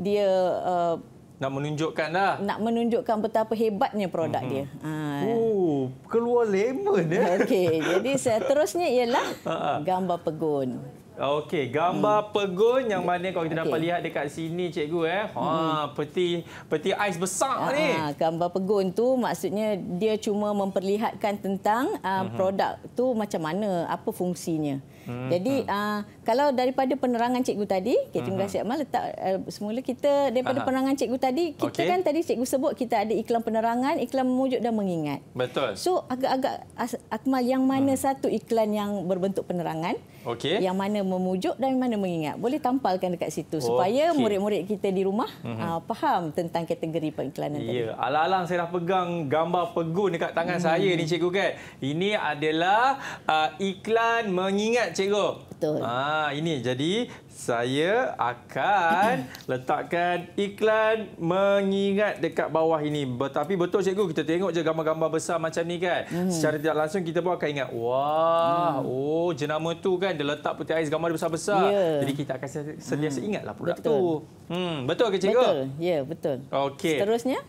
S2: dia uh,
S1: nak menunjukkan dah Nak
S2: menunjukkan betapa hebatnya produk mm -hmm. dia. Ha. Oh, keluar lemon. Eh? Okey, jadi seterusnya ialah ha, ha. gambar pegun.
S1: Okey, gambar hmm. pegun yang mana kalau kita okay. dapat lihat dekat sini cikgu eh. Ha, hmm. peti peti ais besar Aa, ni.
S2: gambar pegun tu maksudnya dia cuma memperlihatkan tentang uh, hmm. produk tu macam mana, apa fungsinya. Hmm. Jadi uh, kalau daripada penerangan cikgu tadi, okay, terima hmm. kasih Amal letak uh, semula kita daripada Aha. penerangan cikgu tadi, kita okay. kan tadi cikgu sebut kita ada iklan penerangan, iklan mewujud dan mengingat.
S1: Betul. So
S2: agak-agak Akmal yang mana hmm. satu iklan yang berbentuk penerangan?
S1: Okay. Yang mana
S2: memujuk dan mana mengingat? Boleh tampalkan dekat situ okay. supaya murid-murid kita di rumah hmm. uh, faham tentang kategori pengiklanan yeah. tadi. Ya,
S1: alang-alang saya dah pegang gambar pegun dekat tangan hmm. saya ni cikgu kan. Ini adalah uh, iklan mengingat cikgu. Betul. Ah ini jadi saya akan letakkan iklan mengingat dekat bawah ini. Tetapi betul cikgu kita tengok je gambar-gambar besar macam ni kan. Hmm. Secara tidak langsung kita pun akan ingat. Wah, hmm. oh jenama tu kan dia letak putih ais gambar besar-besar. Yeah. Jadi kita akan sentiasa hmm. ingatlah produk betul. tu. Hmm, betul ke cikgu? Betul. Ya, yeah, betul. Okey. Seterusnya?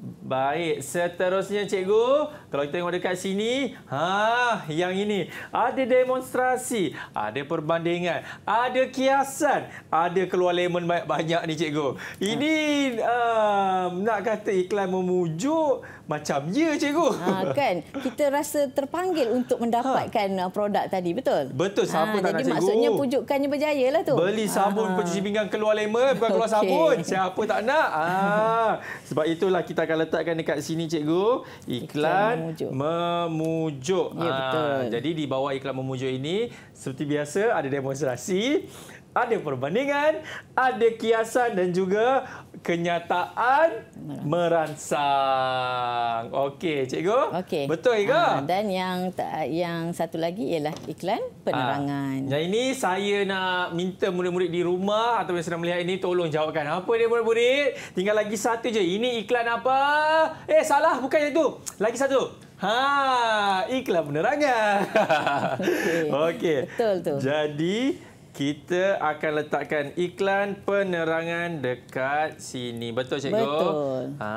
S1: Baik, seterusnya cikgu, kalau kita tengok dekat sini, ha, yang ini ada demonstrasi, ada perbandingan, ada kiasan, ada keluar lemon banyak-banyak ni cikgu. Ini uh, nak kata iklan memujuk macam ya cikgu. Ha kan
S2: kita rasa terpanggil untuk mendapatkan ha. Uh, produk tadi betul? Betul sabun ha, ah, nak cikgu. Jadi maksudnya pujukannya lah tu. Beli sabun ha. pencuci
S1: pinggan keluar lemon bukan keluar sabun. Siapa tak nak? Ha. sebab itulah kita akan letakkan dekat sini cikgu iklan memujuk. memujuk. Ya ha. Jadi di bawah iklan memujuk ini seperti biasa ada demonstrasi ada perbandingan, ada kiasan dan juga kenyataan merangsang. Okey, cikgu. Okay. Betul ke? Ah,
S2: dan yang yang satu lagi ialah iklan penerangan.
S1: Ha. Yang ini saya nak minta murid-murid di rumah atau yang sedang melihat ini tolong jawabkan. Apa dia murid-murid? Tinggal lagi satu je. Ini iklan apa? Eh, salah. Bukan itu. Lagi satu. Ha, iklan penerangan. Okey. Okay. Betul tu. Jadi, kita akan letakkan iklan penerangan dekat sini. Betul cikgu? Betul. Ha,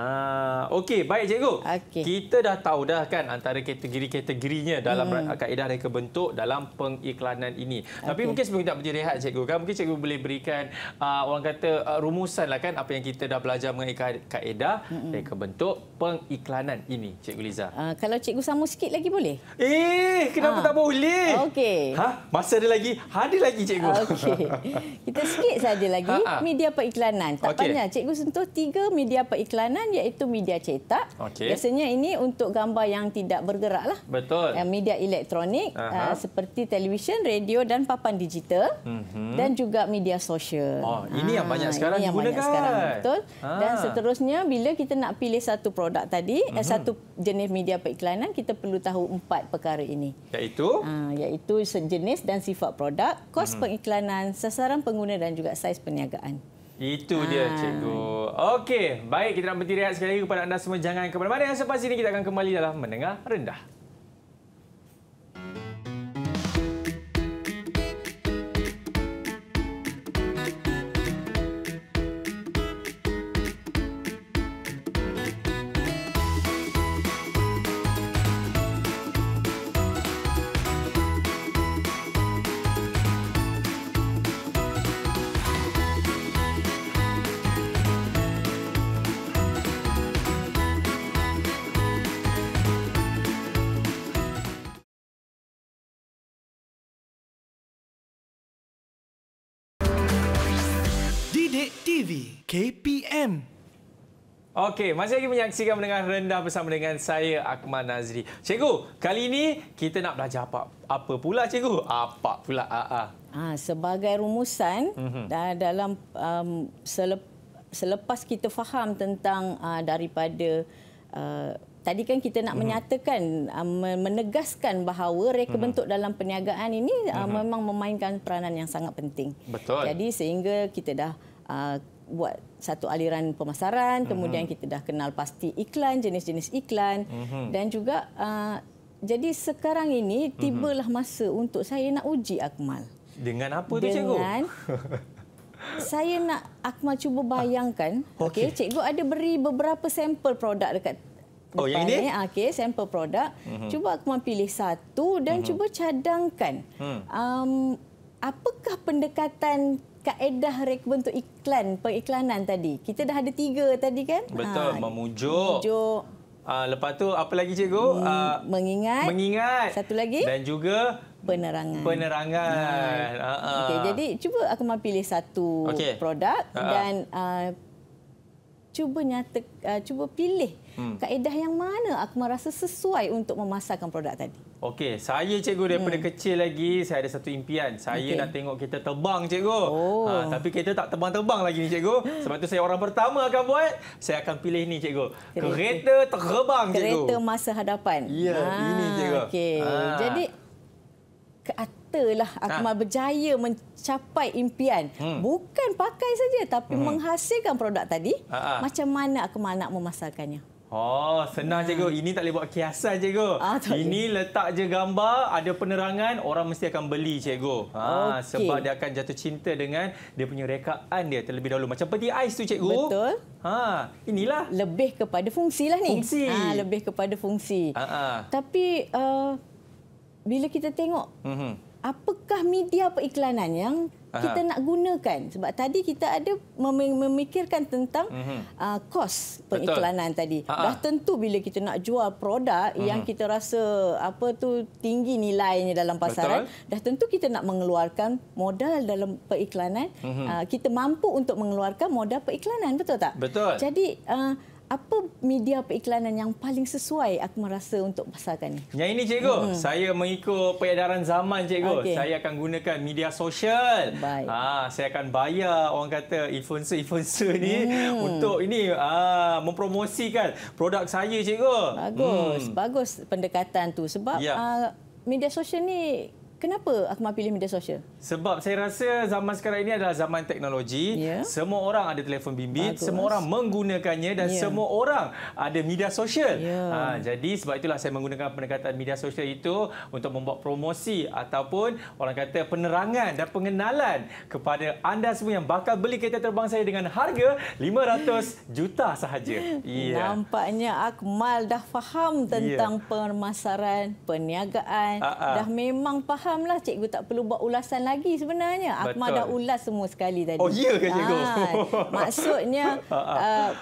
S1: okey, baik cikgu. Okay. Kita dah tahu dah kan antara kategori-kategorinya dalam hmm. kaedah reka bentuk dalam pengiklanan ini. Okay. Tapi mungkin sebelum kita pergi rehat cikgu kan, mungkin cikgu boleh berikan uh, orang kata uh, lah kan apa yang kita dah belajar mengenai kaedah hmm. reka bentuk pengiklanan ini, cikgu Liza. Uh,
S2: kalau cikgu sama sikit lagi boleh? Eh, kenapa ha. tak boleh? Okey. Ha,
S1: masa ada lagi. Ada lagi cikgu. Okey.
S2: Kita sikit saja lagi Ha-ha. media periklanan. Tak okay. banyak. Cikgu sentuh tiga media periklanan iaitu media cetak. Okay. Biasanya ini untuk gambar yang tidak bergerak lah. Betul. Yang eh, media elektronik uh, seperti televisyen, radio dan papan digital uh-huh. dan juga media sosial. Oh, ini ha, yang banyak sekarang ini yang Banyak sekarang, betul. Ha. Dan seterusnya bila kita nak pilih satu produk tadi, uh-huh. satu jenis media periklanan, kita perlu tahu empat perkara ini. Iaitu? Ha, iaitu jenis dan sifat produk, kos uh periklanan, sasaran pengguna dan juga saiz perniagaan.
S1: Itu dia, ah. Cikgu. Okey, baik. Kita nak berhenti rehat sekali lagi kepada anda semua. Jangan ke mana-mana. Selepas ini, kita akan kembali dalam Menengah Rendah. KPM. Okey, masih lagi menyaksikan mendengar rendah bersama dengan saya Akmal Nazri. Cikgu, kali ini kita nak belajar apa? Apa pula cikgu? Apa pula? Ah, ah.
S2: Ah, sebagai rumusan mm -hmm. dalam um, selepas kita faham tentang uh, daripada uh, tadi kan kita nak mm -hmm. menyatakan uh, menegaskan bahawa reka mm -hmm. bentuk dalam perniagaan ini uh, mm -hmm. memang memainkan peranan yang sangat penting.
S1: Betul. Jadi
S2: sehingga kita dah buat satu aliran pemasaran kemudian uh-huh. kita dah kenal pasti iklan jenis-jenis iklan uh-huh. dan juga uh, jadi sekarang ini mhm. tibalah uh masa untuk saya nak uji akmal
S1: dengan apa tu cikgu dengan
S2: saya nak akmal cuba bayangkan okey okay, cikgu ada beri beberapa sampel produk dekat oh yang ini ah, okey sampel produk uh-huh. cuba akmal pilih satu dan uh-huh. cuba cadangkan uh um, apakah pendekatan kaedah bentuk iklan, pengiklanan tadi. Kita dah ada tiga tadi kan? Betul, ha,
S1: memujuk. Memujuk. Uh, lepas tu apa lagi cikgu? Uh,
S2: mengingat. Mengingat. Satu lagi. Dan juga penerangan.
S1: Penerangan. Yeah. Hmm. Uh -uh. Okay, jadi
S2: cuba aku mau pilih satu okay. produk uh -uh. dan uh, cuba nyata, uh, cuba pilih hmm. kaedah yang mana Akmal rasa sesuai untuk memasarkan produk tadi?
S1: Okey, saya cikgu daripada hmm. kecil lagi saya ada satu impian. Saya okay. nak tengok kita terbang cikgu. Oh. Ha, tapi kita tak terbang-terbang lagi ni cikgu. Sebab tu saya orang pertama akan buat, saya akan pilih ni cikgu. Kereta terbang cikgu. Kereta
S2: masa hadapan. Ya, ha, ini cikgu. Okey. Ha. Jadi katalah Akmal ha. berjaya mencapai impian. Hmm. Bukan pakai saja tapi hmm. menghasilkan produk tadi. Ha -ha. Macam mana Akmal nak memasarkannya?
S1: Oh, senang ah. cikgu. Ini tak boleh buat kiasan cikgu. Ah, Ini je. letak je gambar, ada penerangan, orang mesti akan beli cikgu. Ah, ha, okay. sebab dia akan jatuh cinta dengan dia punya rekaan dia terlebih dahulu. Macam peti ais tu cikgu. Betul.
S2: Ha, inilah. Lebih kepada fungsilah ni. Fungsi. Ha, lebih kepada fungsi. Ha -ha. Tapi uh, bila kita tengok, uh mhm. -huh. apakah media periklanan yang kita nak gunakan sebab tadi kita ada memikirkan tentang mhm. uh, kos pengiklanan Betul. tadi ha dah tentu bila kita nak jual produk uh-huh. yang kita rasa apa tu tinggi nilainya dalam pasaran Betul. dah tentu kita nak mengeluarkan modal dalam periklanan uh-huh. Mhm. uh, kita mampu untuk mengeluarkan modal periklanan betul tak? Betul. Jadi uh, apa media periklanan yang paling sesuai aku merasa untuk pasarkan ni?
S1: Yang ini cikgu, hmm. saya mengikut peredaran zaman cikgu. Okay. Saya akan gunakan media sosial. Baik. Ha, saya akan bayar orang kata influencer-influencer ni hmm. untuk ini ha, mempromosikan produk saya cikgu. Bagus, hmm.
S2: bagus pendekatan tu sebab ya. ha, media sosial ni kenapa Akmal pilih media sosial?
S1: Sebab saya rasa zaman sekarang ini adalah zaman teknologi. Yeah. Semua orang ada telefon bimbit, Bagus. semua orang menggunakannya dan yeah. semua orang ada media sosial. Yeah. Ha, jadi sebab itulah saya menggunakan pendekatan media sosial itu untuk membuat promosi ataupun orang kata penerangan dan pengenalan kepada anda semua yang bakal beli kereta terbang saya dengan harga 500 juta sahaja. Yeah.
S2: Nampaknya Akmal dah faham ya. tentang yeah. pemasaran, perniagaan, uh -uh. dah memang faham fahamlah cikgu tak perlu buat ulasan lagi sebenarnya. Akmal dah ulas semua sekali tadi. Oh, iya ke cikgu? Ha, maksudnya... uh,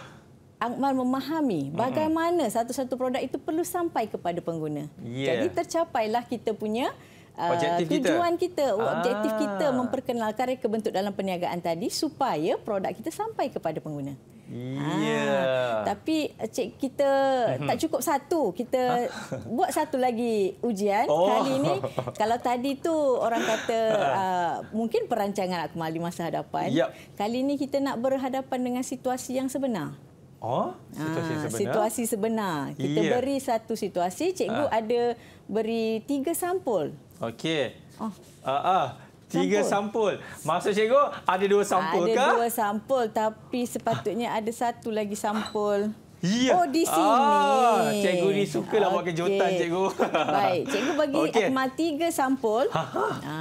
S2: Akmal memahami bagaimana satu-satu produk itu perlu sampai kepada pengguna. Yeah. Jadi tercapailah kita punya uh, tujuan kita, kita ah. objektif kita memperkenalkan reka bentuk dalam perniagaan tadi supaya produk kita sampai kepada pengguna.
S1: Yeah. Ha,
S2: tapi eh, cik kita mhm. tak cukup satu. Kita ha? buat satu lagi ujian oh. kali ini. Kalau tadi tu orang kata ha. uh, mungkin perancangan akmal di masa hadapan. Yep. Kali ini kita nak berhadapan dengan situasi yang sebenar.
S1: Oh, situasi ha, sebenar. Situasi
S2: sebenar. Kita yeah. beri satu situasi. Cikgu ha. ada beri tiga sampul. Okey. Oh.
S1: Uh, uh. Tiga sampul. Maksud cikgu, ada dua sampul ke? Ada dua
S2: sampul tapi sepatutnya ada satu lagi sampul. Ya. Oh, di sini. Ah, cikgu ni suka lah buat kejutan, cikgu. Baik, cikgu bagi okay. Akmal tiga sampul. Ha, ha. ha.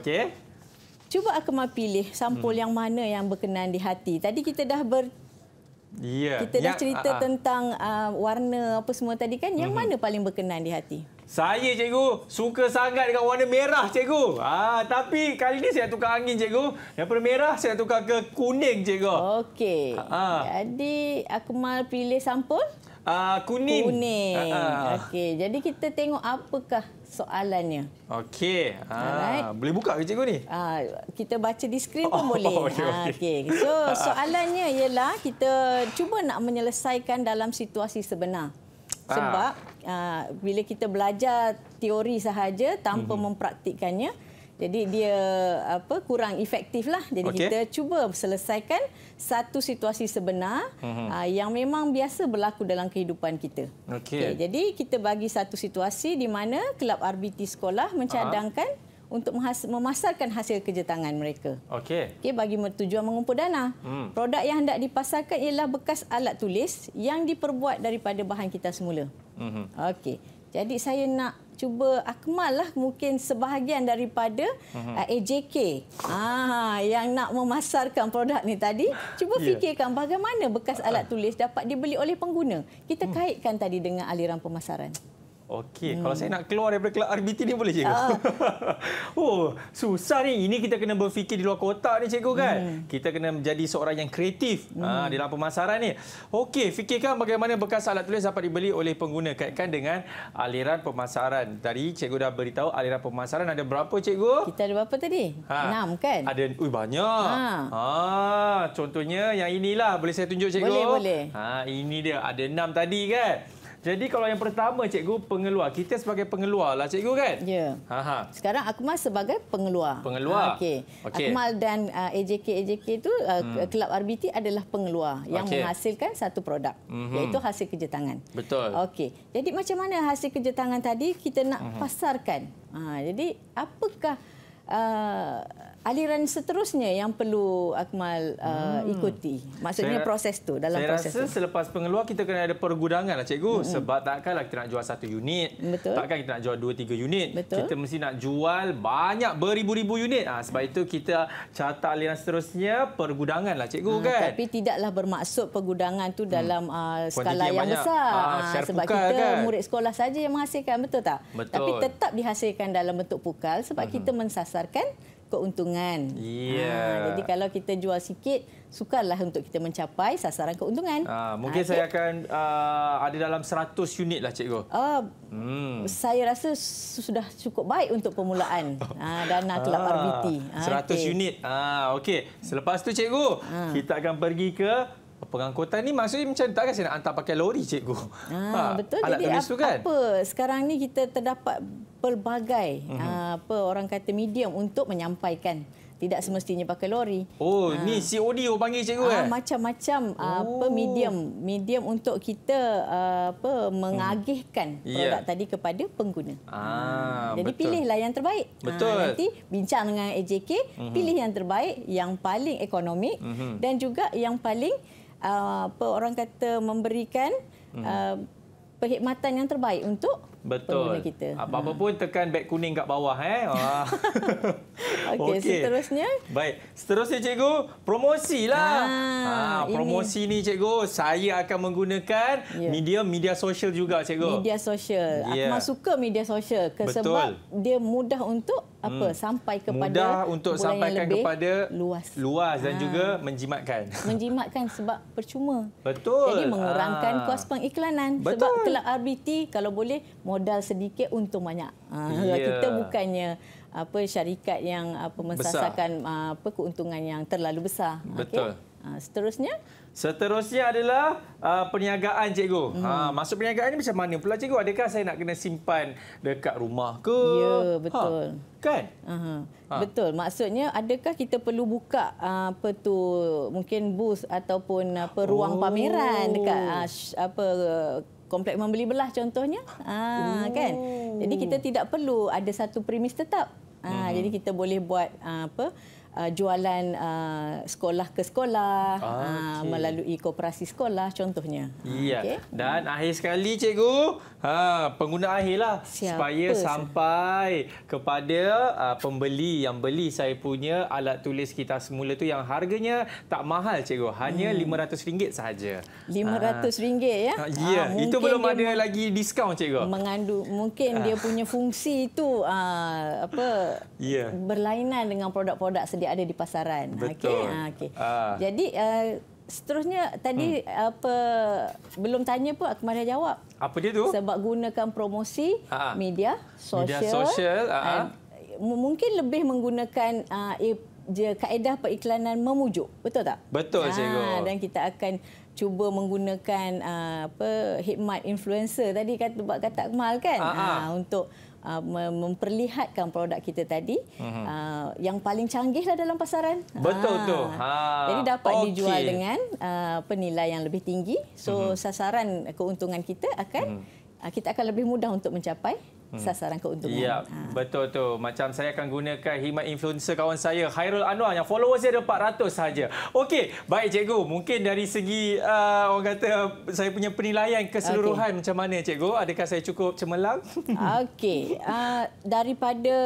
S2: Okay. Cuba Akmal pilih sampul hmm. yang mana yang berkenan di hati. Tadi kita dah ber...
S1: Ya. Kita dah yang, cerita uh,
S2: tentang uh, warna apa semua tadi kan. Yang hmm. mana paling berkenan di hati?
S1: Saya cikgu suka sangat dengan warna merah cikgu. Ah tapi kali ni saya tukar angin cikgu. Daripada merah saya tukar ke kuning cikgu. Okey.
S2: Ah, ah. Jadi Akmal pilih sampul? Ah kuning. Kuning. Ah, ah, okey. Jadi kita tengok apakah soalannya.
S1: Okey. Alright. boleh buka ke cikgu ni?
S2: Ah kita baca di skrin pun oh, boleh. Okey. Okay. So soalannya ialah kita cuba nak menyelesaikan dalam situasi sebenar sebab ha. bila kita belajar teori sahaja tanpa hmm. mempraktikkannya jadi dia apa kurang efektif lah. Jadi okay. kita cuba selesaikan satu situasi sebenar mm-hmm. aa, ah, yang memang biasa berlaku dalam kehidupan kita. Okay. Okay, jadi kita bagi satu situasi di mana kelab RBT sekolah ah. mencadangkan. Aa untuk memasarkan hasil kerja tangan mereka. Okey. Okey bagi tujuan mengumpul dana. Hmm. Produk yang hendak dipasarkan ialah bekas alat tulis yang diperbuat daripada bahan kita semula. Hmm. Okey. Jadi saya nak cuba akmal lah mungkin sebahagian daripada uh, mhm. eh, AJK ah, yang nak memasarkan produk ni tadi. Cuba yeah. fikirkan bagaimana bekas alat ah. tulis dapat dibeli oleh pengguna. Kita hmm. kaitkan tadi dengan aliran pemasaran.
S1: Okey, hmm. kalau saya nak keluar daripada kelab RBT ni boleh cikgu? Uh. oh, susah ni. Ini kita kena berfikir di luar kotak ni cikgu kan? Hmm. Kita kena menjadi seorang yang kreatif ah, hmm. uh, dalam pemasaran ni. Okey, fikirkan bagaimana bekas alat tulis dapat dibeli oleh pengguna. Kaitkan dengan aliran pemasaran. Tadi cikgu dah beritahu aliran pemasaran ada berapa cikgu? Kita ada berapa tadi? Ha. Enam kan? Ada, ui banyak. Ha. Ha. Contohnya yang inilah. Boleh saya tunjuk cikgu? Boleh, boleh. Ha, ini dia. Ada enam tadi kan? Jadi kalau yang pertama cikgu pengeluar. Kita sebagai pengeluar lah cikgu kan? Ya. Ha -ha.
S2: Sekarang Akmal sebagai pengeluar. Pengeluar. Ha, Okey. Okay. Akmal dan uh, ah, AJK AJK itu uh, ah, hmm. kelab RBT adalah pengeluar yang menghasilkan satu produk hmm. iaitu hasil kerja tangan.
S1: Betul. Okey.
S2: Jadi macam mana hasil kerja tangan tadi kita nak hmm. pasarkan? Ha, jadi apakah uh, aliran seterusnya yang perlu Akmal uh, hmm. ikuti? Maksudnya saya, proses tu dalam saya proses Saya rasa tu.
S1: selepas pengeluar kita kena ada pergudangan lah cikgu. Mm-hmm. Sebab takkanlah kita nak jual satu unit. Betul. Takkan kita nak jual dua, tiga unit. Betul. Kita mesti nak jual banyak beribu-ribu unit. Ha, sebab itu kita catat aliran seterusnya pergudangan lah cikgu ha, kan.
S2: Tapi tidaklah bermaksud pergudangan tu hmm. dalam hmm. uh, skala yang, yang besar. Ha, ha, sebab pukal, kita kan? murid sekolah saja yang menghasilkan. Betul tak? Betul. Tapi tetap dihasilkan dalam bentuk pukal sebab hmm. kita mensasarkan keuntungan. Yeah. Ha, jadi kalau kita jual sikit, sukarlah untuk kita mencapai sasaran keuntungan. Ha, mungkin ha, saya
S1: akan uh, ada dalam 100 unit lah cikgu. Uh, hmm. Saya
S2: rasa sudah cukup baik untuk permulaan ha, dana kelab ha, RBT. Ha, 100 okay.
S1: unit. Ha, okay. Selepas tu cikgu, ha. kita akan pergi ke pengangkutan ni maksudnya macam kan saya nak hantar pakai lori cikgu. Ah ha, betul alat jadi apa, kan? apa
S2: sekarang ni kita terdapat pelbagai mm-hmm. apa orang kata medium untuk menyampaikan tidak semestinya pakai lori.
S1: Oh ha. ni COD orang panggil cikgu kan?
S2: macam-macam oh. apa medium medium untuk kita apa mengagihkan hmm. produk yeah. tadi kepada pengguna. Ah ha. jadi betul. pilihlah yang terbaik. Betul. Ha, nanti bincang dengan AJK mm-hmm. pilih yang terbaik yang paling ekonomik mm-hmm. dan juga yang paling Uh, apa orang kata memberikan hmm. uh, perkhidmatan yang terbaik untuk
S1: Betul. pengguna kita. Apa-apa hmm. pun tekan beg kuning kat bawah eh. Okey, okay. seterusnya. Baik. Seterusnya cikgu, promosilah. Ah, ha, ha promosi ini. ni cikgu, saya akan menggunakan media-media ya. yeah. sosial juga cikgu. Media
S2: sosial. Yeah. Aku ya. suka media sosial sebab dia mudah untuk apa hmm. sampai kepada mudah untuk sampaikan lebih kepada
S1: luas luas dan ha. juga menjimatkan
S2: menjimatkan sebab percuma
S1: betul jadi mengurangkan ha. kos
S2: pengiklanan betul. sebab kelab RBT kalau boleh modal sedikit untung banyak ha. yeah. kita bukannya apa syarikat yang apa mensasarkan ah, apa keuntungan yang terlalu besar betul okay. seterusnya
S1: Seterusnya adalah uh, perniagaan cikgu. Hmm. Ha masuk perniagaan ni macam mana pula cikgu? Adakah saya nak kena simpan dekat rumah ke? Ya, ha, betul. Ha, kan? Uh -huh. ha.
S2: Betul. Maksudnya adakah kita perlu buka uh, apa tu mungkin bus ataupun apa ruang oh. pameran dekat uh, apa komplek membeli belah contohnya? Ha oh. kan? Jadi kita tidak perlu ada satu premis tetap. Ha, hmm. jadi kita boleh buat uh, apa uh, jualan uh, sekolah ke sekolah okay. uh, melalui koperasi sekolah contohnya.
S1: Ya. Okay. Dan hmm. akhir sekali cikgu, ha pengguna akhirlah Siapa supaya se- sampai kepada uh, pembeli yang beli saya punya alat tulis kita semula tu yang harganya tak mahal cikgu, hanya RM500 hmm. sahaja. RM500 uh, ah.
S2: ya. Ya, uh, itu belum ada
S1: lagi diskaun cikgu.
S2: Mengandung mungkin uh. dia punya fungsi itu uh, apa? Yeah. Berlainan dengan produk-produk dia ada di pasaran. Ah, Betul. Okay. Ah,
S1: okay. Ah.
S2: Jadi uh, seterusnya tadi hmm. apa belum tanya pun aku dah jawab.
S1: Apa dia tu? Sebab
S2: gunakan promosi ah. media sosial. Media sosial. Ah. Mungkin lebih menggunakan uh, ah, dia kaedah periklanan memujuk. Betul tak? Betul, ah, Cikgu. dan kita akan cuba menggunakan uh, apa hikmat influencer tadi kata buat kata Akmal kan ah, untuk uh, memperlihatkan produk kita tadi uh-huh. uh, yang paling canggihlah dalam pasaran. Betul ha. tu.
S1: Ha. Jadi dapat okay. dijual dengan
S2: uh, penilai yang lebih tinggi. So uh-huh. sasaran keuntungan kita akan uh-huh. uh, kita akan lebih mudah untuk mencapai Hmm. sasaran keuntungan. Ya,
S1: ha. betul tu. Macam saya akan gunakan himat influencer kawan saya Hairul Anwar yang followers dia ada 400 saja. Okey, baik cikgu, mungkin dari segi uh, orang kata saya punya penilaian keseluruhan okay. macam mana cikgu? Adakah saya cukup cemerlang? Okey,
S2: uh, daripada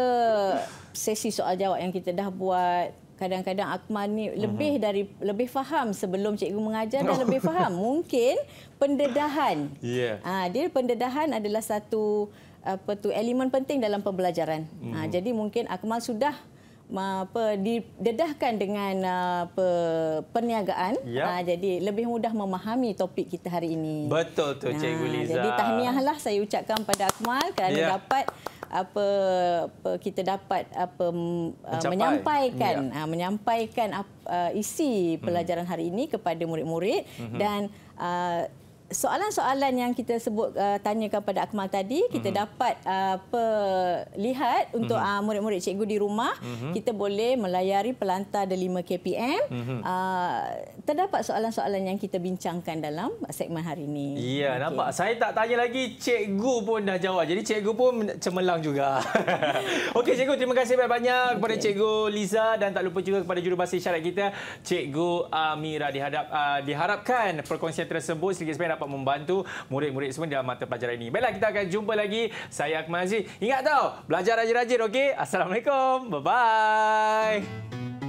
S2: sesi soal jawab yang kita dah buat kadang-kadang Akmal ni mhm. lebih dari lebih faham sebelum cikgu mengajar dan oh. lebih faham mungkin pendedahan. Ya. Yeah. Ah dia pendedahan adalah satu apa tu elemen penting dalam pembelajaran. Ha, hmm. Ha, jadi mungkin Akmal sudah apa didedahkan dengan uh, apa perniagaan yep. ha, jadi lebih mudah memahami topik kita hari ini.
S1: Betul tu ha, Cikgu Liza. Jadi tahniahlah
S2: saya ucapkan kepada Akmal kerana yep. Ya. dapat apa, apa kita dapat apa uh, Mencapai. menyampaikan yep. Ya. ha, menyampaikan apa, uh, isi hmm. pelajaran hmm. hari ini kepada murid-murid hmm dan soalan-soalan yang kita sebut uh, tanyakan pada Akmal tadi kita mm-hmm. dapat uh, perlihat untuk mm-hmm. uh, murid-murid cikgu di rumah mm-hmm. kita boleh melayari pelantar The 5 KPM mm-hmm. uh, terdapat soalan-soalan yang kita bincangkan dalam segmen hari ini. Ya
S1: yeah, okay. nampak saya tak tanya lagi cikgu pun dah jawab. Jadi cikgu pun cemerlang juga. Okey cikgu terima kasih banyak-banyak okay. kepada cikgu Liza dan tak lupa juga kepada jurubahasa isyarat kita cikgu Amira dihadap uh, diharapkan perkongsian tersebut sedikit sebanyak dapat membantu murid-murid semua dalam mata pelajaran ini. Baiklah, kita akan jumpa lagi. Saya Akmal Aziz. Ingat tau, belajar rajin-rajin, okey? Assalamualaikum. Bye-bye.